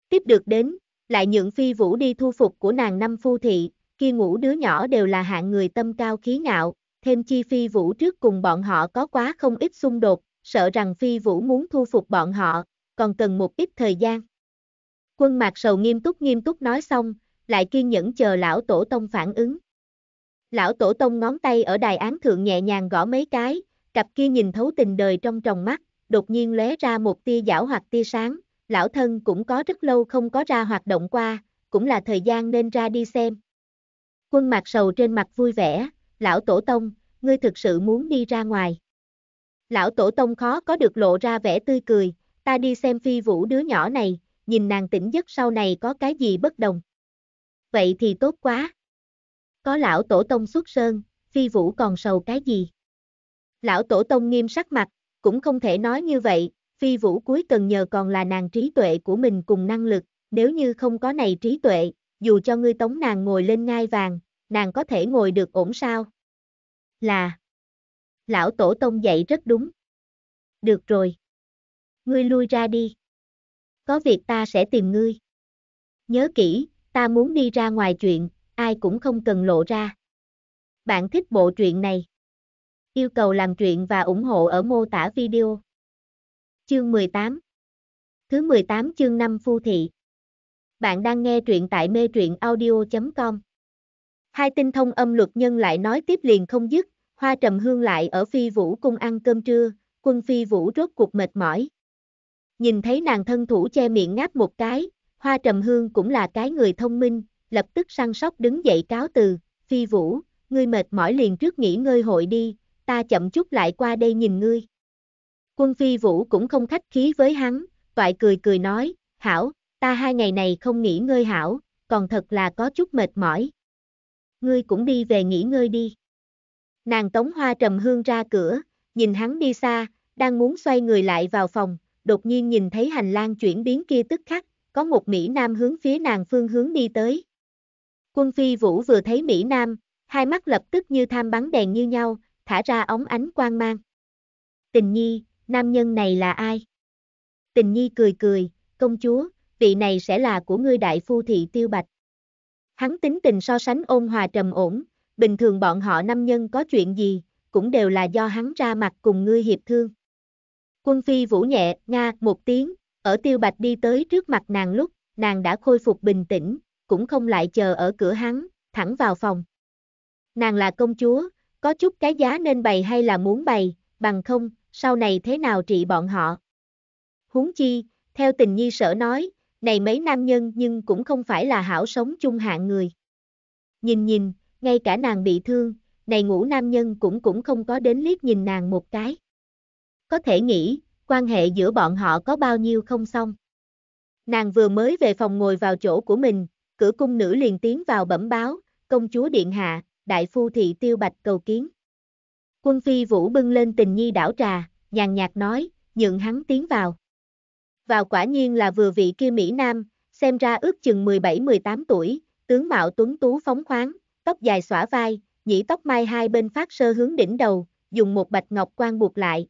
Tiếp được đến, lại nhượng phi vũ đi thu phục của nàng năm phu thị, kia ngủ đứa nhỏ đều là hạng người tâm cao khí ngạo, thêm chi phi vũ trước cùng bọn họ có quá không ít xung đột, sợ rằng phi vũ muốn thu phục bọn họ, còn cần một ít thời gian. Quân mạc sầu nghiêm túc nghiêm túc nói xong, lại kiên nhẫn chờ lão tổ tông phản ứng. Lão tổ tông ngón tay ở đài án thượng nhẹ nhàng gõ mấy cái, cặp kia nhìn thấu tình đời trong tròng mắt, đột nhiên lóe ra một tia giảo hoặc tia sáng, lão thân cũng có rất lâu không có ra hoạt động qua, cũng là thời gian nên ra đi xem. Quân mặt sầu trên mặt vui vẻ, lão tổ tông, ngươi thực sự muốn đi ra ngoài. Lão tổ tông khó có được lộ ra vẻ tươi cười, ta đi xem phi vũ đứa nhỏ này, nhìn nàng tỉnh giấc sau này có cái gì bất đồng. Vậy thì tốt quá. Có lão tổ tông xuất sơn, phi vũ còn sầu cái gì? Lão tổ tông nghiêm sắc mặt, cũng không thể nói như vậy, phi vũ cuối cần nhờ còn là nàng trí tuệ của mình cùng năng lực, nếu như không có này trí tuệ, dù cho ngươi tống nàng ngồi lên ngai vàng, nàng có thể ngồi được ổn sao? Là Lão Tổ Tông dạy rất đúng. Được rồi. Ngươi lui ra đi. Có việc ta sẽ tìm ngươi. Nhớ kỹ, ta muốn đi ra ngoài chuyện, ai cũng không cần lộ ra. Bạn thích bộ chuyện này. Yêu cầu làm chuyện và ủng hộ ở mô tả video. Chương 18 Thứ 18 chương 5 Phu Thị Bạn đang nghe truyện tại mê truyện audio.com Hai tinh thông âm luật nhân lại nói tiếp liền không dứt, hoa trầm hương lại ở phi vũ cung ăn cơm trưa, quân phi vũ rốt cuộc mệt mỏi. Nhìn thấy nàng thân thủ che miệng ngáp một cái, hoa trầm hương cũng là cái người thông minh, lập tức săn sóc đứng dậy cáo từ, phi vũ, ngươi mệt mỏi liền trước nghỉ ngơi hội đi, ta chậm chút lại qua đây nhìn ngươi. Quân phi vũ cũng không khách khí với hắn, toại cười cười nói, hảo, ta hai ngày này không nghỉ ngơi hảo, còn thật là có chút mệt mỏi. Ngươi cũng đi về nghỉ ngơi đi. Nàng tống hoa trầm hương ra cửa, nhìn hắn đi xa, đang muốn xoay người lại vào phòng, đột nhiên nhìn thấy hành lang chuyển biến kia tức khắc, có một Mỹ Nam hướng phía nàng phương hướng đi tới. Quân phi vũ vừa thấy Mỹ Nam, hai mắt lập tức như tham bắn đèn như nhau, thả ra ống ánh quang mang. Tình nhi, nam nhân này là ai? Tình nhi cười cười, công chúa, vị này sẽ là của ngươi đại phu thị tiêu bạch. Hắn tính tình so sánh ôn hòa trầm ổn, bình thường bọn họ nam nhân có chuyện gì, cũng đều là do hắn ra mặt cùng ngươi hiệp thương. Quân phi vũ nhẹ, nga, một tiếng, ở tiêu bạch đi tới trước mặt nàng lúc, nàng đã khôi phục bình tĩnh, cũng không lại chờ ở cửa hắn, thẳng vào phòng. Nàng là công chúa, có chút cái giá nên bày hay là muốn bày, bằng không, sau này thế nào trị bọn họ. Huống chi, theo tình nhi sở nói, này mấy nam nhân nhưng cũng không phải là hảo sống chung hạng người. Nhìn nhìn, ngay cả nàng bị thương, này ngũ nam nhân cũng cũng không có đến liếc nhìn nàng một cái. Có thể nghĩ, quan hệ giữa bọn họ có bao nhiêu không xong. Nàng vừa mới về phòng ngồi vào chỗ của mình, cửa cung nữ liền tiến vào bẩm báo, công chúa điện hạ, đại phu thị tiêu bạch cầu kiến. Quân phi vũ bưng lên tình nhi đảo trà, nhàn nhạt nói, nhượng hắn tiến vào. Vào quả nhiên là vừa vị kia Mỹ Nam, xem ra ước chừng 17-18 tuổi, tướng mạo tuấn tú phóng khoáng, tóc dài xõa vai, nhĩ tóc mai hai bên phát sơ hướng đỉnh đầu, dùng một bạch ngọc quan buộc lại.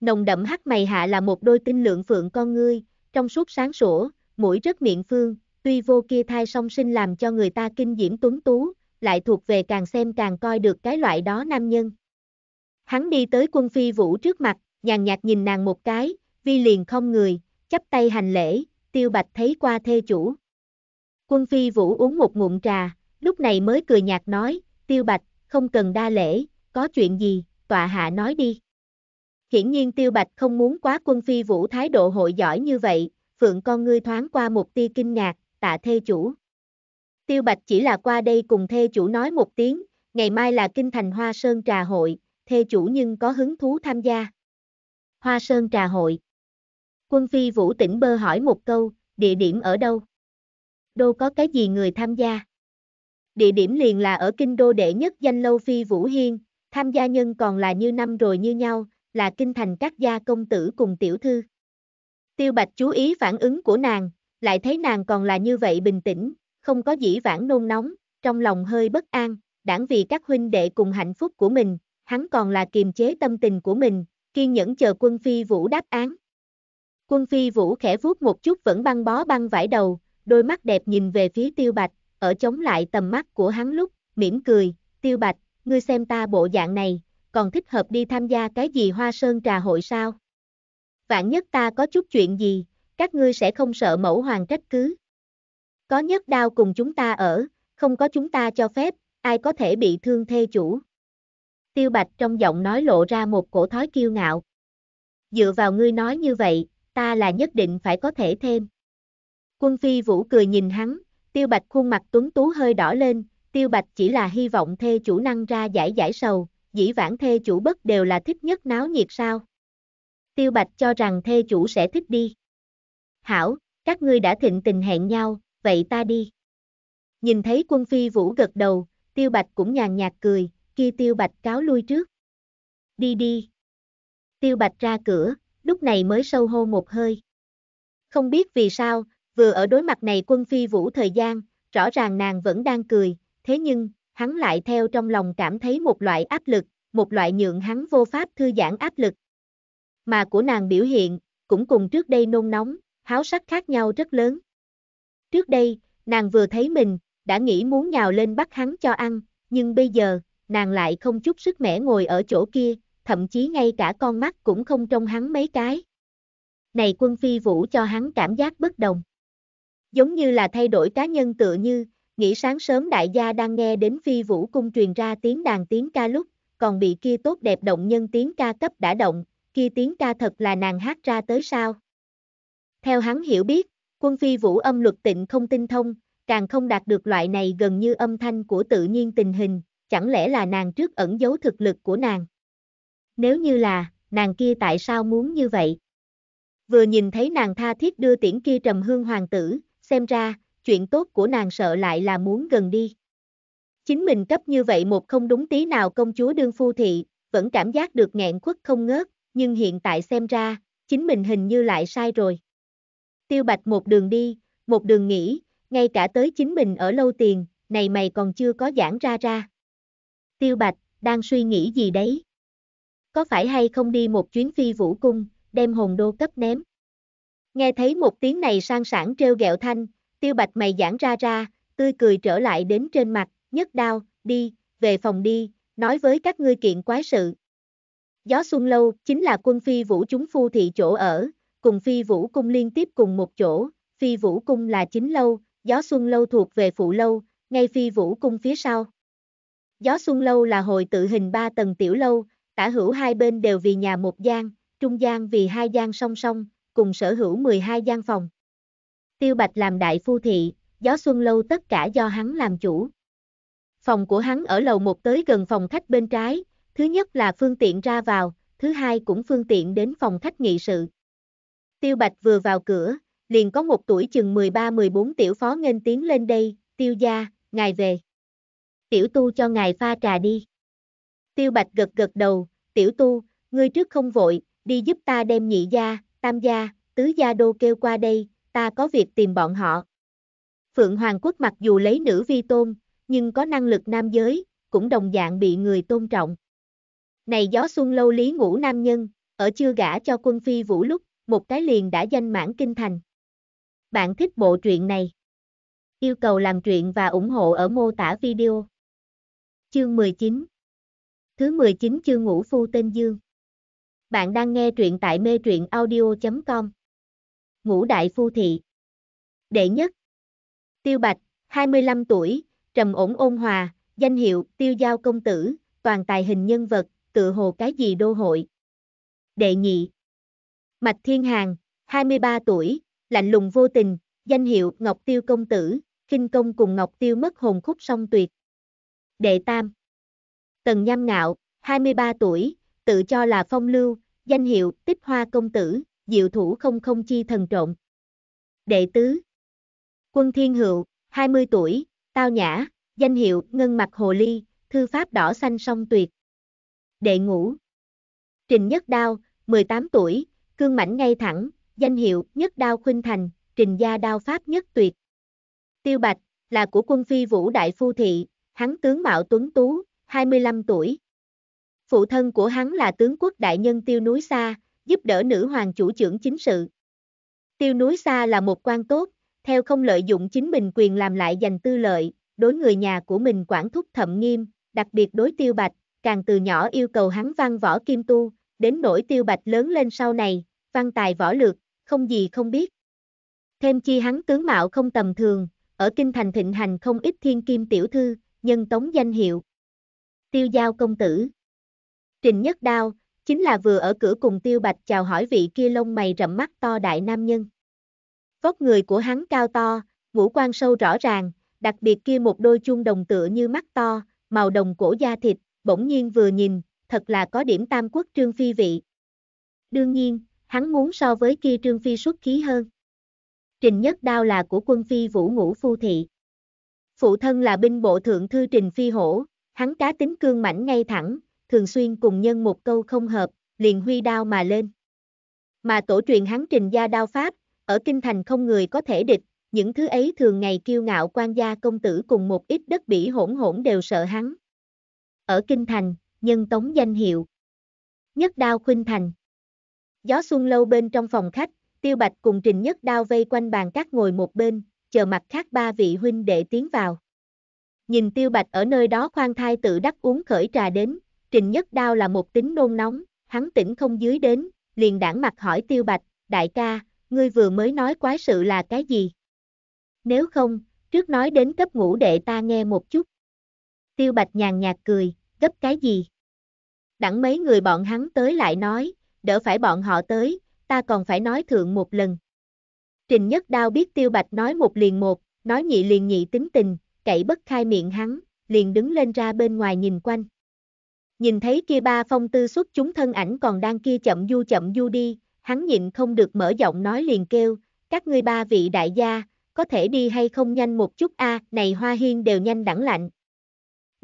Nồng đậm hắc mày hạ là một đôi tinh lượng phượng con ngươi, trong suốt sáng sủa, mũi rất miệng phương, tuy vô kia thai song sinh làm cho người ta kinh diễm tuấn tú, lại thuộc về càng xem càng coi được cái loại đó nam nhân. Hắn đi tới quân phi vũ trước mặt, nhàn nhạt nhìn nàng một cái, vi liền không người, chắp tay hành lễ, tiêu bạch thấy qua thê chủ. Quân phi vũ uống một ngụm trà, lúc này mới cười nhạt nói, tiêu bạch, không cần đa lễ, có chuyện gì, tọa hạ nói đi. Hiển nhiên tiêu bạch không muốn quá quân phi vũ thái độ hội giỏi như vậy, phượng con ngươi thoáng qua một tia kinh ngạc, tạ thê chủ. Tiêu Bạch chỉ là qua đây cùng thê chủ nói một tiếng, ngày mai là kinh thành Hoa Sơn Trà Hội, thê chủ nhưng có hứng thú tham gia. Hoa Sơn Trà Hội Quân Phi Vũ tỉnh bơ hỏi một câu, địa điểm ở đâu? Đô có cái gì người tham gia? Địa điểm liền là ở kinh đô đệ nhất danh lâu Phi Vũ Hiên, tham gia nhân còn là như năm rồi như nhau, là kinh thành các gia công tử cùng tiểu thư. Tiêu Bạch chú ý phản ứng của nàng, lại thấy nàng còn là như vậy bình tĩnh, không có dĩ vãng nôn nóng, trong lòng hơi bất an, đảng vì các huynh đệ cùng hạnh phúc của mình, hắn còn là kiềm chế tâm tình của mình, kiên nhẫn chờ quân phi vũ đáp án. Quân phi vũ khẽ vuốt một chút vẫn băng bó băng vải đầu, đôi mắt đẹp nhìn về phía tiêu bạch, ở chống lại tầm mắt của hắn lúc, mỉm cười, tiêu bạch, ngươi xem ta bộ dạng này, còn thích hợp đi tham gia cái gì hoa sơn trà hội sao? Vạn nhất ta có chút chuyện gì, các ngươi sẽ không sợ mẫu hoàng trách cứ. Có nhất đao cùng chúng ta ở, không có chúng ta cho phép, ai có thể bị thương thê chủ. Tiêu Bạch trong giọng nói lộ ra một cổ thói kiêu ngạo. Dựa vào ngươi nói như vậy, ta là nhất định phải có thể thêm. Quân Phi Vũ cười nhìn hắn, Tiêu Bạch khuôn mặt tuấn tú hơi đỏ lên, Tiêu Bạch chỉ là hy vọng thê chủ năng ra giải giải sầu, dĩ vãng thê chủ bất đều là thích nhất náo nhiệt sao. Tiêu Bạch cho rằng thê chủ sẽ thích đi. Hảo, các ngươi đã thịnh tình hẹn nhau, vậy ta đi. Nhìn thấy quân phi vũ gật đầu, tiêu bạch cũng nhàn nhạt cười, kia tiêu bạch cáo lui trước. Đi đi. Tiêu bạch ra cửa, lúc này mới sâu hô một hơi. Không biết vì sao, vừa ở đối mặt này quân phi vũ thời gian, rõ ràng nàng vẫn đang cười, thế nhưng, hắn lại theo trong lòng cảm thấy một loại áp lực, một loại nhượng hắn vô pháp thư giãn áp lực. Mà của nàng biểu hiện, cũng cùng trước đây nôn nóng, háo sắc khác nhau rất lớn. Trước đây, nàng vừa thấy mình, đã nghĩ muốn nhào lên bắt hắn cho ăn, nhưng bây giờ, nàng lại không chút sức mẻ ngồi ở chỗ kia, thậm chí ngay cả con mắt cũng không trông hắn mấy cái. Này quân phi vũ cho hắn cảm giác bất đồng. Giống như là thay đổi cá nhân tựa như, nghĩ sáng sớm đại gia đang nghe đến phi vũ cung truyền ra tiếng đàn tiếng ca lúc, còn bị kia tốt đẹp động nhân tiếng ca cấp đã động, kia tiếng ca thật là nàng hát ra tới sao. Theo hắn hiểu biết, Quân phi vũ âm luật tịnh không tinh thông, càng không đạt được loại này gần như âm thanh của tự nhiên tình hình, chẳng lẽ là nàng trước ẩn giấu thực lực của nàng? Nếu như là, nàng kia tại sao muốn như vậy? Vừa nhìn thấy nàng tha thiết đưa tiễn kia trầm hương hoàng tử, xem ra, chuyện tốt của nàng sợ lại là muốn gần đi. Chính mình cấp như vậy một không đúng tí nào công chúa đương phu thị, vẫn cảm giác được nghẹn quất không ngớt, nhưng hiện tại xem ra, chính mình hình như lại sai rồi. Tiêu Bạch một đường đi, một đường nghĩ, ngay cả tới chính mình ở lâu tiền, này mày còn chưa có giảng ra ra. Tiêu Bạch, đang suy nghĩ gì đấy? Có phải hay không đi một chuyến phi vũ cung, đem hồn đô cấp ném? Nghe thấy một tiếng này sang sảng treo ghẹo thanh, Tiêu Bạch mày giãn ra ra, tươi cười trở lại đến trên mặt, nhất đao, đi, về phòng đi, nói với các ngươi kiện quái sự. Gió Xuân Lâu chính là quân phi vũ chúng phu thị chỗ ở, cùng phi vũ cung liên tiếp cùng một chỗ, phi vũ cung là chính lâu, gió xuân lâu thuộc về phụ lâu, ngay phi vũ cung phía sau. Gió xuân lâu là hồi tự hình ba tầng tiểu lâu, tả hữu hai bên đều vì nhà một gian, trung gian vì hai gian song song, cùng sở hữu 12 gian phòng. Tiêu Bạch làm đại phu thị, gió xuân lâu tất cả do hắn làm chủ. Phòng của hắn ở lầu một tới gần phòng khách bên trái, thứ nhất là phương tiện ra vào, thứ hai cũng phương tiện đến phòng khách nghị sự. Tiêu Bạch vừa vào cửa, liền có một tuổi chừng 13-14 tiểu phó nghênh tiến lên đây, tiêu gia, ngài về. Tiểu tu cho ngài pha trà đi. Tiêu Bạch gật gật đầu, tiểu tu, ngươi trước không vội, đi giúp ta đem nhị gia, tam gia, tứ gia đô kêu qua đây, ta có việc tìm bọn họ. Phượng Hoàng Quốc mặc dù lấy nữ vi tôn, nhưng có năng lực nam giới, cũng đồng dạng bị người tôn trọng. Này gió xuân lâu lý ngũ nam nhân, ở chưa gả cho quân phi vũ lúc, một cái liền đã danh mãn kinh thành. Bạn thích bộ truyện này? Yêu cầu làm truyện và ủng hộ ở mô tả video. Chương 19 Thứ 19 chương ngủ phu tên Dương Bạn đang nghe truyện tại mê truyện audio.com Ngũ đại phu thị Đệ nhất Tiêu Bạch, 25 tuổi, trầm ổn ôn hòa, danh hiệu Tiêu Giao Công Tử, toàn tài hình nhân vật, tự hồ cái gì đô hội. Đệ nhị Mạch Thiên Hàng, 23 tuổi, lạnh lùng vô tình, danh hiệu Ngọc Tiêu Công Tử, kinh công cùng Ngọc Tiêu mất hồn khúc song tuyệt. Đệ Tam Tần Nham Ngạo, 23 tuổi, tự cho là phong lưu, danh hiệu Tích Hoa Công Tử, diệu thủ không không chi thần trộn. Đệ Tứ Quân Thiên Hựu, 20 tuổi, tao nhã, danh hiệu Ngân Mặt Hồ Ly, thư pháp đỏ xanh song tuyệt. Đệ Ngũ Trình Nhất Đao, 18 tuổi, cương mảnh ngay thẳng, danh hiệu nhất đao khuynh thành, trình gia đao pháp nhất tuyệt. Tiêu Bạch, là của quân phi vũ đại phu thị, hắn tướng Mạo Tuấn Tú, 25 tuổi. Phụ thân của hắn là tướng quốc đại nhân Tiêu Núi Sa, giúp đỡ nữ hoàng chủ trưởng chính sự. Tiêu Núi Sa là một quan tốt, theo không lợi dụng chính mình quyền làm lại giành tư lợi, đối người nhà của mình quản thúc thậm nghiêm, đặc biệt đối Tiêu Bạch, càng từ nhỏ yêu cầu hắn văn võ kim tu, đến nỗi tiêu bạch lớn lên sau này, văn tài võ lược, không gì không biết. Thêm chi hắn tướng mạo không tầm thường, ở kinh thành thịnh hành không ít thiên kim tiểu thư, nhân tống danh hiệu. Tiêu giao công tử. Trình nhất đao, chính là vừa ở cửa cùng tiêu bạch chào hỏi vị kia lông mày rậm mắt to đại nam nhân. Vóc người của hắn cao to, ngũ quan sâu rõ ràng, đặc biệt kia một đôi chuông đồng tựa như mắt to, màu đồng cổ da thịt, bỗng nhiên vừa nhìn, thật là có điểm tam quốc trương phi vị. Đương nhiên, hắn muốn so với kia trương phi xuất khí hơn. Trình nhất đao là của quân phi vũ ngũ phu thị. Phụ thân là binh bộ thượng thư trình phi hổ, hắn cá tính cương mảnh ngay thẳng, thường xuyên cùng nhân một câu không hợp, liền huy đao mà lên. Mà tổ truyền hắn trình gia đao pháp, ở kinh thành không người có thể địch, những thứ ấy thường ngày kiêu ngạo quan gia công tử cùng một ít đất bỉ hỗn hỗn đều sợ hắn. Ở kinh thành, nhân tống danh hiệu. Nhất đao khuynh thành. Gió xuân lâu bên trong phòng khách, tiêu bạch cùng trình nhất đao vây quanh bàn các ngồi một bên, chờ mặt khác ba vị huynh đệ tiến vào. Nhìn tiêu bạch ở nơi đó khoan thai tự đắc uống khởi trà đến, trình nhất đao là một tính nôn nóng, hắn tỉnh không dưới đến, liền đảng mặt hỏi tiêu bạch, đại ca, ngươi vừa mới nói quái sự là cái gì? Nếu không, trước nói đến cấp ngũ đệ ta nghe một chút. Tiêu bạch nhàn nhạt cười, gấp cái gì? Đặng mấy người bọn hắn tới lại nói, đỡ phải bọn họ tới, ta còn phải nói thượng một lần. Trình Nhất Đao biết Tiêu Bạch nói một liền một, nói nhị liền nhị tính tình, cậy bất khai miệng hắn, liền đứng lên ra bên ngoài nhìn quanh. Nhìn thấy kia ba phong tư xuất chúng thân ảnh còn đang kia chậm du chậm du đi, hắn nhịn không được mở giọng nói liền kêu, các ngươi ba vị đại gia, có thể đi hay không nhanh một chút a à, này hoa hiên đều nhanh đẳng lạnh,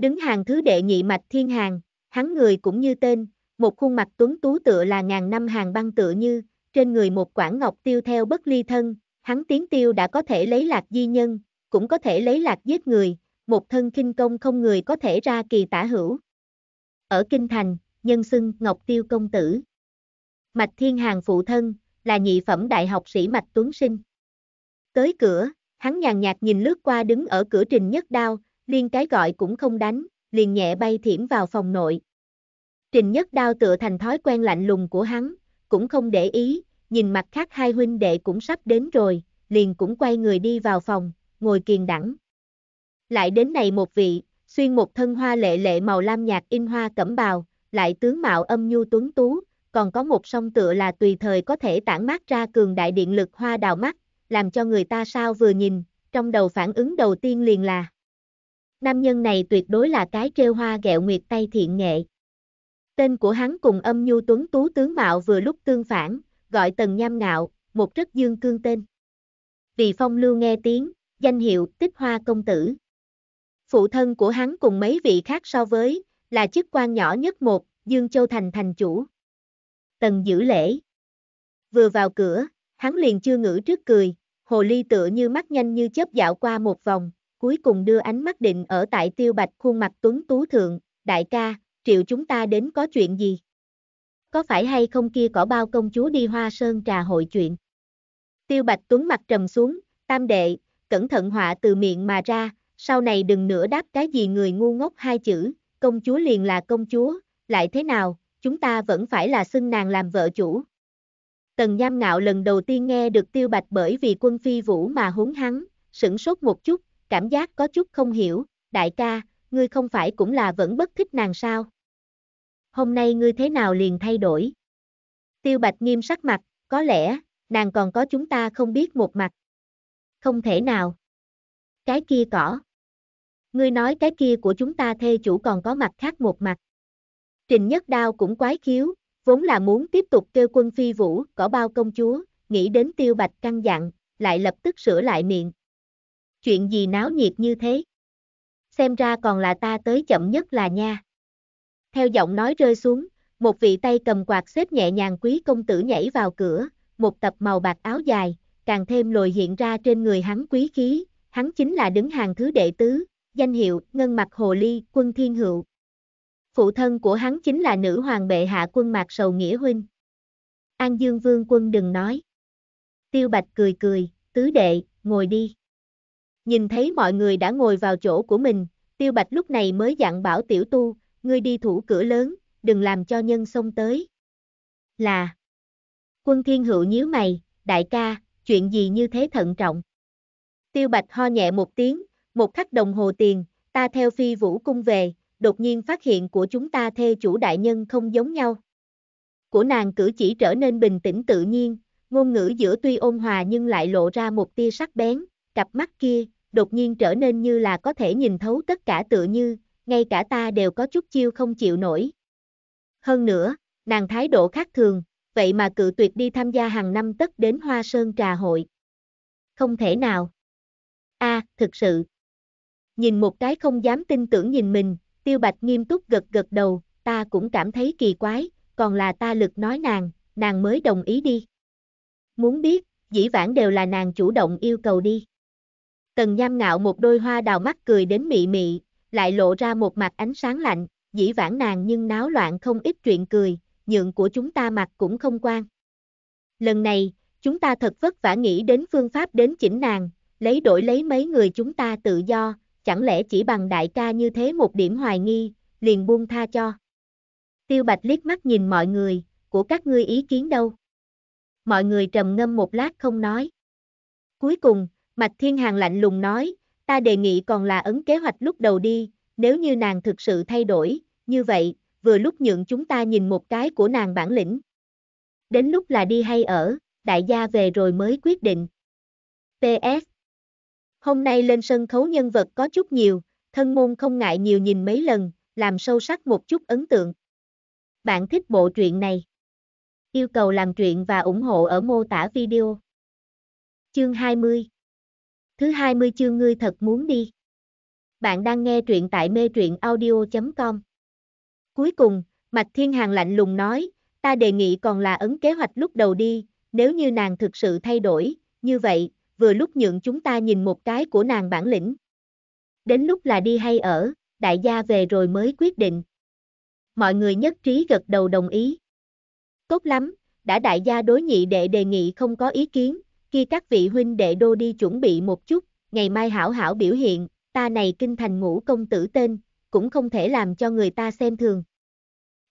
Đứng hàng thứ đệ nhị mạch thiên hàng, hắn người cũng như tên, một khuôn mặt tuấn tú tựa là ngàn năm hàng băng tựa như, trên người một quảng ngọc tiêu theo bất ly thân, hắn tiến tiêu đã có thể lấy lạc di nhân, cũng có thể lấy lạc giết người, một thân kinh công không người có thể ra kỳ tả hữu. Ở Kinh Thành, nhân xưng Ngọc Tiêu Công Tử. Mạch Thiên Hàng phụ thân, là nhị phẩm đại học sĩ Mạch Tuấn Sinh. Tới cửa, hắn nhàn nhạt nhìn lướt qua đứng ở cửa trình nhất đao, liên cái gọi cũng không đánh, liền nhẹ bay thiểm vào phòng nội. Trình nhất đao tựa thành thói quen lạnh lùng của hắn, cũng không để ý, nhìn mặt khác hai huynh đệ cũng sắp đến rồi, liền cũng quay người đi vào phòng, ngồi kiền đẳng. Lại đến này một vị, xuyên một thân hoa lệ lệ màu lam nhạt in hoa cẩm bào, lại tướng mạo âm nhu tuấn tú, còn có một song tựa là tùy thời có thể tản mát ra cường đại điện lực hoa đào mắt, làm cho người ta sao vừa nhìn, trong đầu phản ứng đầu tiên liền là Nam nhân này tuyệt đối là cái trêu hoa gẹo nguyệt tay thiện nghệ. Tên của hắn cùng âm nhu tuấn tú tướng mạo vừa lúc tương phản, gọi tần nham ngạo, một rất dương cương tên. Vì phong lưu nghe tiếng, danh hiệu tích hoa công tử. Phụ thân của hắn cùng mấy vị khác so với, là chức quan nhỏ nhất một, Dương Châu Thành thành chủ. Tần giữ lễ. Vừa vào cửa, hắn liền chưa ngữ trước cười, hồ ly tựa như mắt nhanh như chớp dạo qua một vòng, cuối cùng đưa ánh mắt định ở tại tiêu bạch khuôn mặt tuấn tú thượng, đại ca, triệu chúng ta đến có chuyện gì? Có phải hay không kia cỏ bao công chúa đi hoa sơn trà hội chuyện? Tiêu bạch tuấn mặt trầm xuống, tam đệ, cẩn thận họa từ miệng mà ra, sau này đừng nữa đáp cái gì người ngu ngốc hai chữ, công chúa liền là công chúa, lại thế nào, chúng ta vẫn phải là xưng nàng làm vợ chủ. Tần Nham Ngạo lần đầu tiên nghe được Tiêu Bạch bởi vì quân phi vũ mà húng hắn, sửng sốt một chút, cảm giác có chút không hiểu, đại ca, ngươi không phải cũng là vẫn bất thích nàng sao? Hôm nay ngươi thế nào liền thay đổi? Tiêu Bạch nghiêm sắc mặt, có lẽ, nàng còn có chúng ta không biết một mặt. Không thể nào. Cái kia cỏ. Ngươi nói cái kia của chúng ta thê chủ còn có mặt khác một mặt. Trình Nhất Đao cũng quái khiếu, vốn là muốn tiếp tục kêu quân phi vũ, cỏ bao công chúa, nghĩ đến Tiêu Bạch căng dặn, lại lập tức sửa lại miệng, chuyện gì náo nhiệt như thế? Xem ra còn là ta tới chậm nhất là nha. Theo giọng nói rơi xuống, một vị tay cầm quạt xếp nhẹ nhàng quý công tử nhảy vào cửa, một tập màu bạc áo dài, càng thêm lồi hiện ra trên người hắn quý khí, hắn chính là đứng hàng thứ đệ tứ, danh hiệu Ngân Mặt Hồ Ly, quân thiên hữu. Phụ thân của hắn chính là nữ hoàng bệ hạ quân Mạc Sầu Nghĩa Huynh. An Dương Vương quân đừng nói. Tiêu Bạch cười cười, tứ đệ, ngồi đi. Nhìn thấy mọi người đã ngồi vào chỗ của mình, tiêu bạch lúc này mới dặn bảo tiểu tu, ngươi đi thủ cửa lớn, đừng làm cho nhân xông tới. Là Quân thiên hữu nhíu mày, đại ca, chuyện gì như thế thận trọng. Tiêu bạch ho nhẹ một tiếng, một khắc đồng hồ tiền, ta theo phi vũ cung về, đột nhiên phát hiện của chúng ta thê chủ đại nhân không giống nhau. Của nàng cử chỉ trở nên bình tĩnh tự nhiên, ngôn ngữ giữa tuy ôn hòa nhưng lại lộ ra một tia sắc bén, cặp mắt kia, đột nhiên trở nên như là có thể nhìn thấu tất cả tựa như, ngay cả ta đều có chút chiêu không chịu nổi. Hơn nữa, nàng thái độ khác thường, vậy mà cự tuyệt đi tham gia hàng năm tất đến Hoa Sơn Trà Hội. Không thể nào. a à, thực sự. Nhìn một cái không dám tin tưởng nhìn mình, tiêu bạch nghiêm túc gật gật đầu, ta cũng cảm thấy kỳ quái, còn là ta lực nói nàng, nàng mới đồng ý đi. Muốn biết, dĩ vãng đều là nàng chủ động yêu cầu đi. Tần nham ngạo một đôi hoa đào mắt cười đến mị mị, lại lộ ra một mặt ánh sáng lạnh, dĩ vãng nàng nhưng náo loạn không ít chuyện cười, nhượng của chúng ta mặt cũng không quan. Lần này, chúng ta thật vất vả nghĩ đến phương pháp đến chỉnh nàng, lấy đổi lấy mấy người chúng ta tự do, chẳng lẽ chỉ bằng đại ca như thế một điểm hoài nghi, liền buông tha cho. Tiêu Bạch liếc mắt nhìn mọi người, của các ngươi ý kiến đâu? Mọi người trầm ngâm một lát không nói. Cuối cùng, Mạch Thiên Hàng lạnh lùng nói, ta đề nghị còn là ấn kế hoạch lúc đầu đi, nếu như nàng thực sự thay đổi, như vậy, vừa lúc nhượng chúng ta nhìn một cái của nàng bản lĩnh. Đến lúc là đi hay ở, đại gia về rồi mới quyết định. PS Hôm nay lên sân khấu nhân vật có chút nhiều, thân môn không ngại nhiều nhìn mấy lần, làm sâu sắc một chút ấn tượng. Bạn thích bộ truyện này? Yêu cầu làm truyện và ủng hộ ở mô tả video. Chương 20 Thứ 20 chương ngươi thật muốn đi. Bạn đang nghe truyện tại mê truyện audio.com. Cuối cùng, Mạch Thiên Hàng lạnh lùng nói, ta đề nghị còn là ấn kế hoạch lúc đầu đi, nếu như nàng thực sự thay đổi, như vậy, vừa lúc nhượng chúng ta nhìn một cái của nàng bản lĩnh. Đến lúc là đi hay ở, đại gia về rồi mới quyết định. Mọi người nhất trí gật đầu đồng ý. Tốt lắm, đã đại gia đối nhị đệ đề nghị không có ý kiến, kia các vị huynh đệ đô đi chuẩn bị một chút, ngày mai hảo hảo biểu hiện, ta này kinh thành ngũ công tử tên, cũng không thể làm cho người ta xem thường.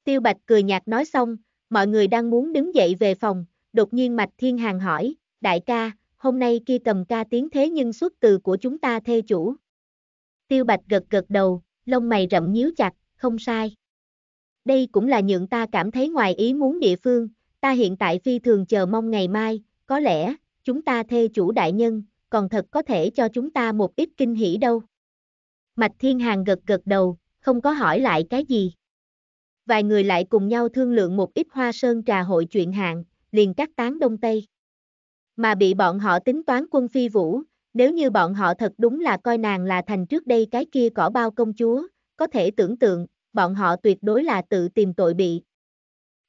Tiêu Bạch cười nhạt nói xong, mọi người đang muốn đứng dậy về phòng, đột nhiên Mạch Thiên Hàng hỏi, đại ca, hôm nay kia cầm ca tiếng thế nhưng xuất từ của chúng ta thê chủ. Tiêu Bạch gật gật đầu, lông mày rậm nhíu chặt, không sai. Đây cũng là nhượng ta cảm thấy ngoài ý muốn địa phương, ta hiện tại phi thường chờ mong ngày mai, có lẽ, chúng ta thê chủ đại nhân, còn thật có thể cho chúng ta một ít kinh hỉ đâu. Mạch Thiên Hàng gật gật đầu, không có hỏi lại cái gì. Vài người lại cùng nhau thương lượng một ít hoa sơn trà hội chuyện hạng, liền cắt tán đông tây. Mà bị bọn họ tính toán quân phi vũ, nếu như bọn họ thật đúng là coi nàng là thành trước đây cái kia cỏ bao công chúa, có thể tưởng tượng, bọn họ tuyệt đối là tự tìm tội bị.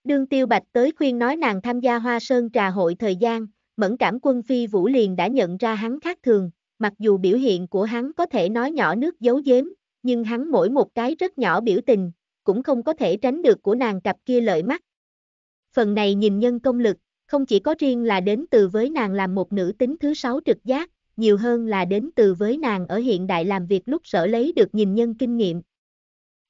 Đương Tiêu Bạch tới khuyên nói nàng tham gia hoa sơn trà hội thời gian, mẫn cảm quân phi vũ liền đã nhận ra hắn khác thường, mặc dù biểu hiện của hắn có thể nói nhỏ nước giấu giếm, nhưng hắn mỗi một cái rất nhỏ biểu tình, cũng không có thể tránh được của nàng cặp kia lợi mắt. Phần này nhìn nhân công lực, không chỉ có riêng là đến từ với nàng làm một nữ tính thứ sáu trực giác, nhiều hơn là đến từ với nàng ở hiện đại làm việc lúc sở lấy được nhìn nhân kinh nghiệm.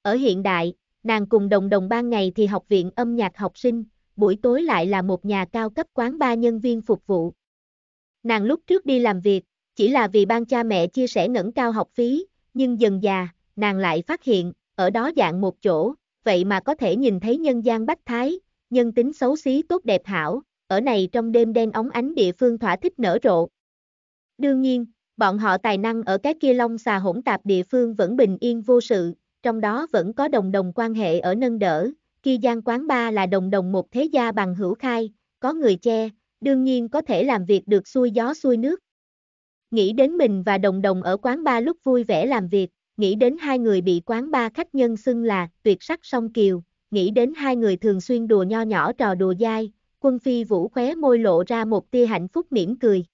Ở hiện đại, nàng cùng đồng đồng ban ngày thì học viện âm nhạc học sinh, buổi tối lại là một nhà cao cấp quán ba nhân viên phục vụ. Nàng lúc trước đi làm việc, chỉ là vì ban cha mẹ chia sẻ ngẩng cao học phí, nhưng dần già, nàng lại phát hiện, ở đó dạng một chỗ, vậy mà có thể nhìn thấy nhân gian bách thái, nhân tính xấu xí tốt đẹp hảo, ở này trong đêm đen ống ánh địa phương thỏa thích nở rộ. Đương nhiên, bọn họ tài năng ở cái kia long xà hỗn tạp địa phương vẫn bình yên vô sự, trong đó vẫn có đồng đồng quan hệ ở nâng đỡ, khi gian quán ba là đồng đồng một thế gia bằng hữu khai, có người che, đương nhiên có thể làm việc được xuôi gió xuôi nước. Nghĩ đến mình và đồng đồng ở quán ba lúc vui vẻ làm việc, nghĩ đến hai người bị quán ba khách nhân xưng là tuyệt sắc song kiều, nghĩ đến hai người thường xuyên đùa nho nhỏ trò đùa dai, quân phi vũ khóe môi lộ ra một tia hạnh phúc mỉm cười.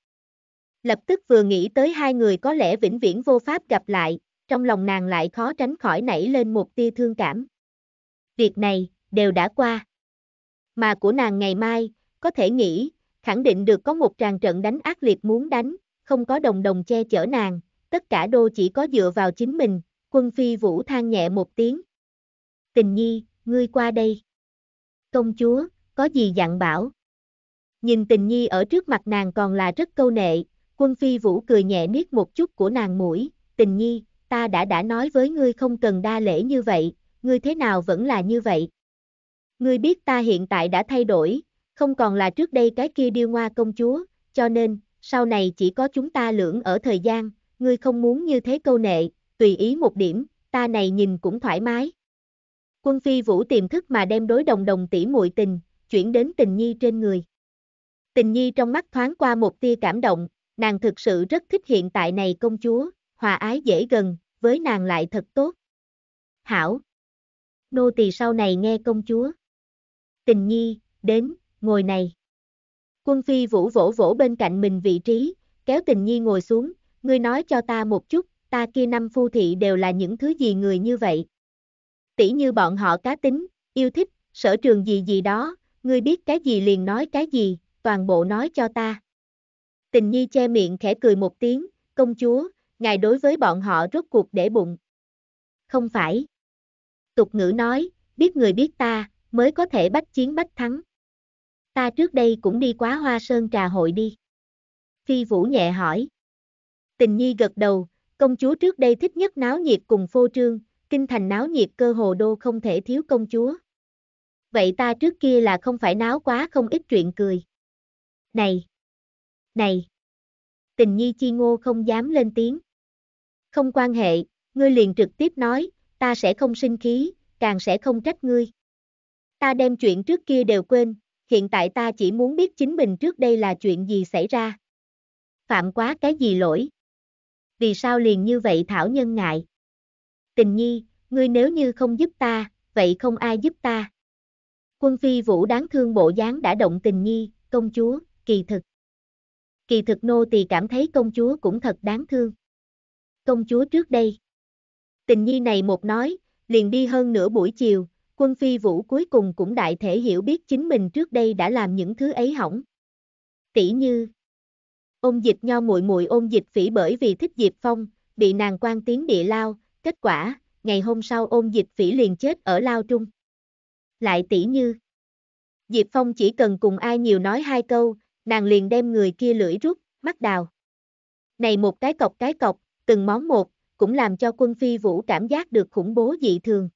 Lập tức vừa nghĩ tới hai người có lẽ vĩnh viễn vô pháp gặp lại, trong lòng nàng lại khó tránh khỏi nảy lên một tia thương cảm. Việc này, đều đã qua. Mà của nàng ngày mai, có thể nghĩ, khẳng định được có một tràng trận đánh ác liệt muốn đánh, không có đồng đồng che chở nàng, tất cả đô chỉ có dựa vào chính mình, quân phi vũ than nhẹ một tiếng. Tình nhi, ngươi qua đây. Công chúa, có gì dặn bảo? Nhìn tình nhi ở trước mặt nàng còn là rất câu nệ, quân phi vũ cười nhẹ niết một chút của nàng mũi, tình nhi, ta đã đã nói với ngươi không cần đa lễ như vậy, ngươi thế nào vẫn là như vậy. Ngươi biết ta hiện tại đã thay đổi, không còn là trước đây cái kia điêu ngoa công chúa, cho nên, sau này chỉ có chúng ta lưỡng ở thời gian, ngươi không muốn như thế câu nệ, tùy ý một điểm, ta này nhìn cũng thoải mái. Quân phi vũ tiềm thức mà đem đối đồng đồng tỷ muội tình, chuyển đến tình nhi trên người. Tình nhi trong mắt thoáng qua một tia cảm động, nàng thực sự rất thích hiện tại này công chúa, hòa ái dễ gần, với nàng lại thật tốt. Hảo! Nô tỳ sau này nghe công chúa tình nhi, đến, ngồi này. Quân phi vũ vỗ vỗ bên cạnh mình vị trí, kéo tình nhi ngồi xuống, ngươi nói cho ta một chút, ta kia năm phu thị đều là những thứ gì người như vậy. Tỷ như bọn họ cá tính, yêu thích, sở trường gì gì đó, ngươi biết cái gì liền nói cái gì, toàn bộ nói cho ta. Tình nhi che miệng khẽ cười một tiếng, công chúa, ngài đối với bọn họ rốt cuộc để bụng. Không phải. Tục ngữ nói, biết người biết ta, mới có thể bách chiến bách thắng. Ta trước đây cũng đi quá hoa sơn trà hội đi. Phi Vũ nhẹ hỏi. Tình nhi gật đầu, công chúa trước đây thích nhất náo nhiệt cùng phô trương, kinh thành náo nhiệt cơ hồ đô không thể thiếu công chúa. Vậy ta trước kia là không phải náo quá không ít chuyện cười. Này! Này! Tình nhi chi ngô không dám lên tiếng. Không quan hệ, ngươi liền trực tiếp nói, ta sẽ không sinh khí, càng sẽ không trách ngươi. Ta đem chuyện trước kia đều quên, hiện tại ta chỉ muốn biết chính mình trước đây là chuyện gì xảy ra. Phạm quá cái gì lỗi? Vì sao liền như vậy Thảo Nhân ngại? Tình nhi, ngươi nếu như không giúp ta, vậy không ai giúp ta. Quân phi vũ đáng thương bộ dáng đã động tình nhi, công chúa, kỳ thực. Kỳ thực nô tỳ cảm thấy công chúa cũng thật đáng thương. Công chúa trước đây. Tình nhi này một nói, liền đi hơn nửa buổi chiều, quân phi vũ cuối cùng cũng đại thể hiểu biết chính mình trước đây đã làm những thứ ấy hỏng. Tỷ như Ôn dịch nho muội muội ôn dịch phỉ bởi vì thích Diệp Phong, bị nàng quan tiếng địa lao, kết quả, ngày hôm sau ôn dịch phỉ liền chết ở lao trung. Lại tỷ như Diệp Phong chỉ cần cùng ai nhiều nói hai câu, nàng liền đem người kia lưỡi rút, mắt đào. Này một cái cọc cái cọc, từng món một, cũng làm cho quân phi vũ cảm giác được khủng bố dị thường.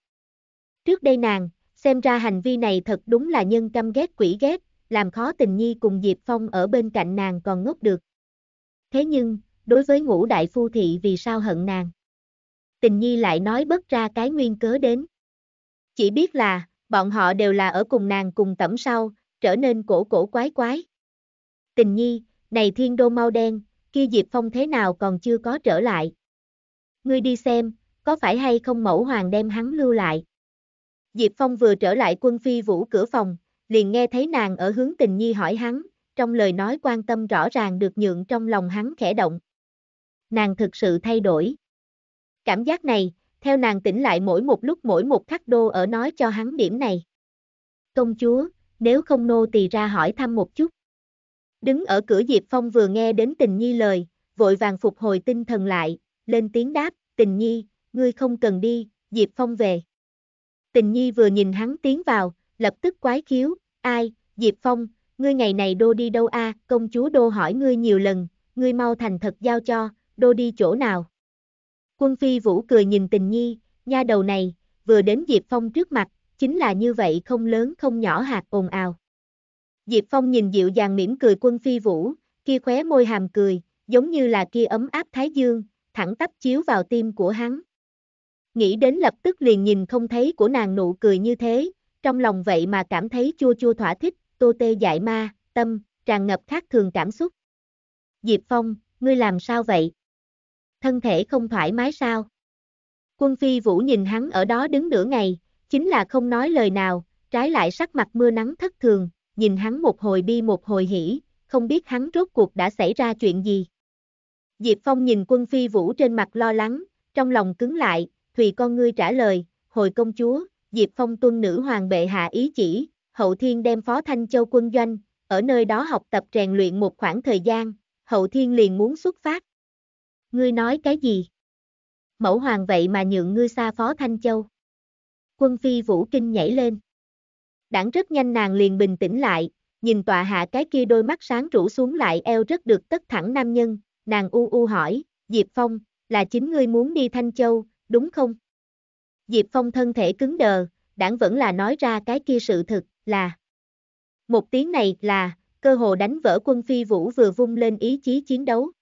Trước đây nàng, xem ra hành vi này thật đúng là nhân căm ghét quỷ ghét, làm khó tình nhi cùng Diệp Phong ở bên cạnh nàng còn ngốc được. Thế nhưng, đối với ngũ đại phu thị vì sao hận nàng? Tình nhi lại nói bất ra cái nguyên cớ đến. Chỉ biết là, bọn họ đều là ở cùng nàng cùng tẩm sau, trở nên cổ cổ quái quái. Tình nhi, này thiên đô mau đen, kia Diệp Phong thế nào còn chưa có trở lại. Ngươi đi xem, có phải hay không mẫu hoàng đem hắn lưu lại. Diệp Phong vừa trở lại quân phi vũ cửa phòng, liền nghe thấy nàng ở hướng tình nhi hỏi hắn, trong lời nói quan tâm rõ ràng được nhượng trong lòng hắn khẽ động. Nàng thực sự thay đổi. Cảm giác này, theo nàng tỉnh lại mỗi một lúc mỗi một khắc đô ở nói cho hắn điểm này. Công chúa, nếu không nô tỳ ra hỏi thăm một chút. Đứng ở cửa Diệp Phong vừa nghe đến tình nhi lời, vội vàng phục hồi tinh thần lại, lên tiếng đáp, tình nhi, ngươi không cần đi, Diệp Phong về. Tình nhi vừa nhìn hắn tiến vào, lập tức quái khiếu, ai, Diệp Phong, ngươi ngày này đô đi đâu a? công chúa đô hỏi ngươi nhiều lần, ngươi mau thành thật giao cho, đô đi chỗ nào. Quân Phi Vũ cười nhìn tình nhi, nha đầu này, vừa đến Diệp Phong trước mặt, chính là như vậy không lớn không nhỏ hạt ồn ào. Diệp Phong nhìn dịu dàng mỉm cười quân Phi Vũ, kia khóe môi hàm cười, giống như là kia ấm áp thái dương, thẳng tắp chiếu vào tim của hắn nghĩ đến lập tức liền nhìn không thấy của nàng nụ cười như thế, trong lòng vậy mà cảm thấy chua chua thỏa thích, tô tê dại ma, tâm, tràn ngập khác thường cảm xúc. Diệp Phong, ngươi làm sao vậy? Thân thể không thoải mái sao? Quân Phi Vũ nhìn hắn ở đó đứng nửa ngày, chính là không nói lời nào, trái lại sắc mặt mưa nắng thất thường, nhìn hắn một hồi bi một hồi hỉ, không biết hắn rốt cuộc đã xảy ra chuyện gì. Diệp Phong nhìn quân Phi Vũ trên mặt lo lắng, trong lòng cứng lại, Thùy con ngươi trả lời, hồi công chúa, Diệp Phong tuân nữ hoàng bệ hạ ý chỉ, Hậu Thiên đem Phó Thanh Châu quân doanh, ở nơi đó học tập rèn luyện một khoảng thời gian, Hậu Thiên liền muốn xuất phát. Ngươi nói cái gì? Mẫu hoàng vậy mà nhượng ngươi xa Phó Thanh Châu. Quân phi Vũ Kinh nhảy lên. Đảng rất nhanh nàng liền bình tĩnh lại, nhìn tòa hạ cái kia đôi mắt sáng rủ xuống lại eo rất được tất thẳng nam nhân, nàng u u hỏi, Diệp Phong, là chính ngươi muốn đi Thanh Châu, đúng không? Diệp Phong thân thể cứng đờ, đảng vẫn là nói ra cái kia sự thật, là. Một tiếng này là, cơ hồ đánh vỡ quân phi vũ vừa vung lên ý chí chiến đấu.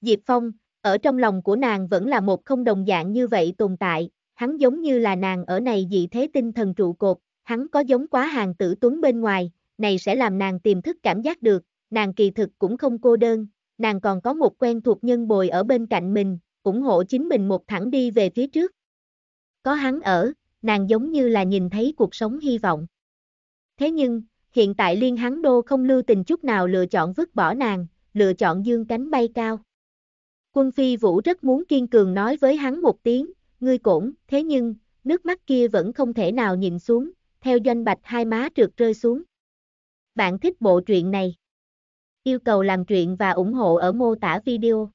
Diệp Phong, ở trong lòng của nàng vẫn là một không đồng dạng như vậy tồn tại, hắn giống như là nàng ở này dị thế tinh thần trụ cột, hắn có giống quá hàng tử tuấn bên ngoài, này sẽ làm nàng tiềm thức cảm giác được, nàng kỳ thực cũng không cô đơn, nàng còn có một quen thuộc nhân bồi ở bên cạnh mình, ủng hộ chính mình một thẳng đi về phía trước. Có hắn ở, nàng giống như là nhìn thấy cuộc sống hy vọng. Thế nhưng, hiện tại Liên Hắn Đô không lưu tình chút nào lựa chọn vứt bỏ nàng, lựa chọn dương cánh bay cao. Quân Phi Vũ rất muốn kiên cường nói với hắn một tiếng, ngươi cổn, thế nhưng, nước mắt kia vẫn không thể nào nhìn xuống, theo doanh bạch hai má trượt rơi xuống. Bạn thích bộ truyện này? Yêu cầu làm truyện và ủng hộ ở mô tả video.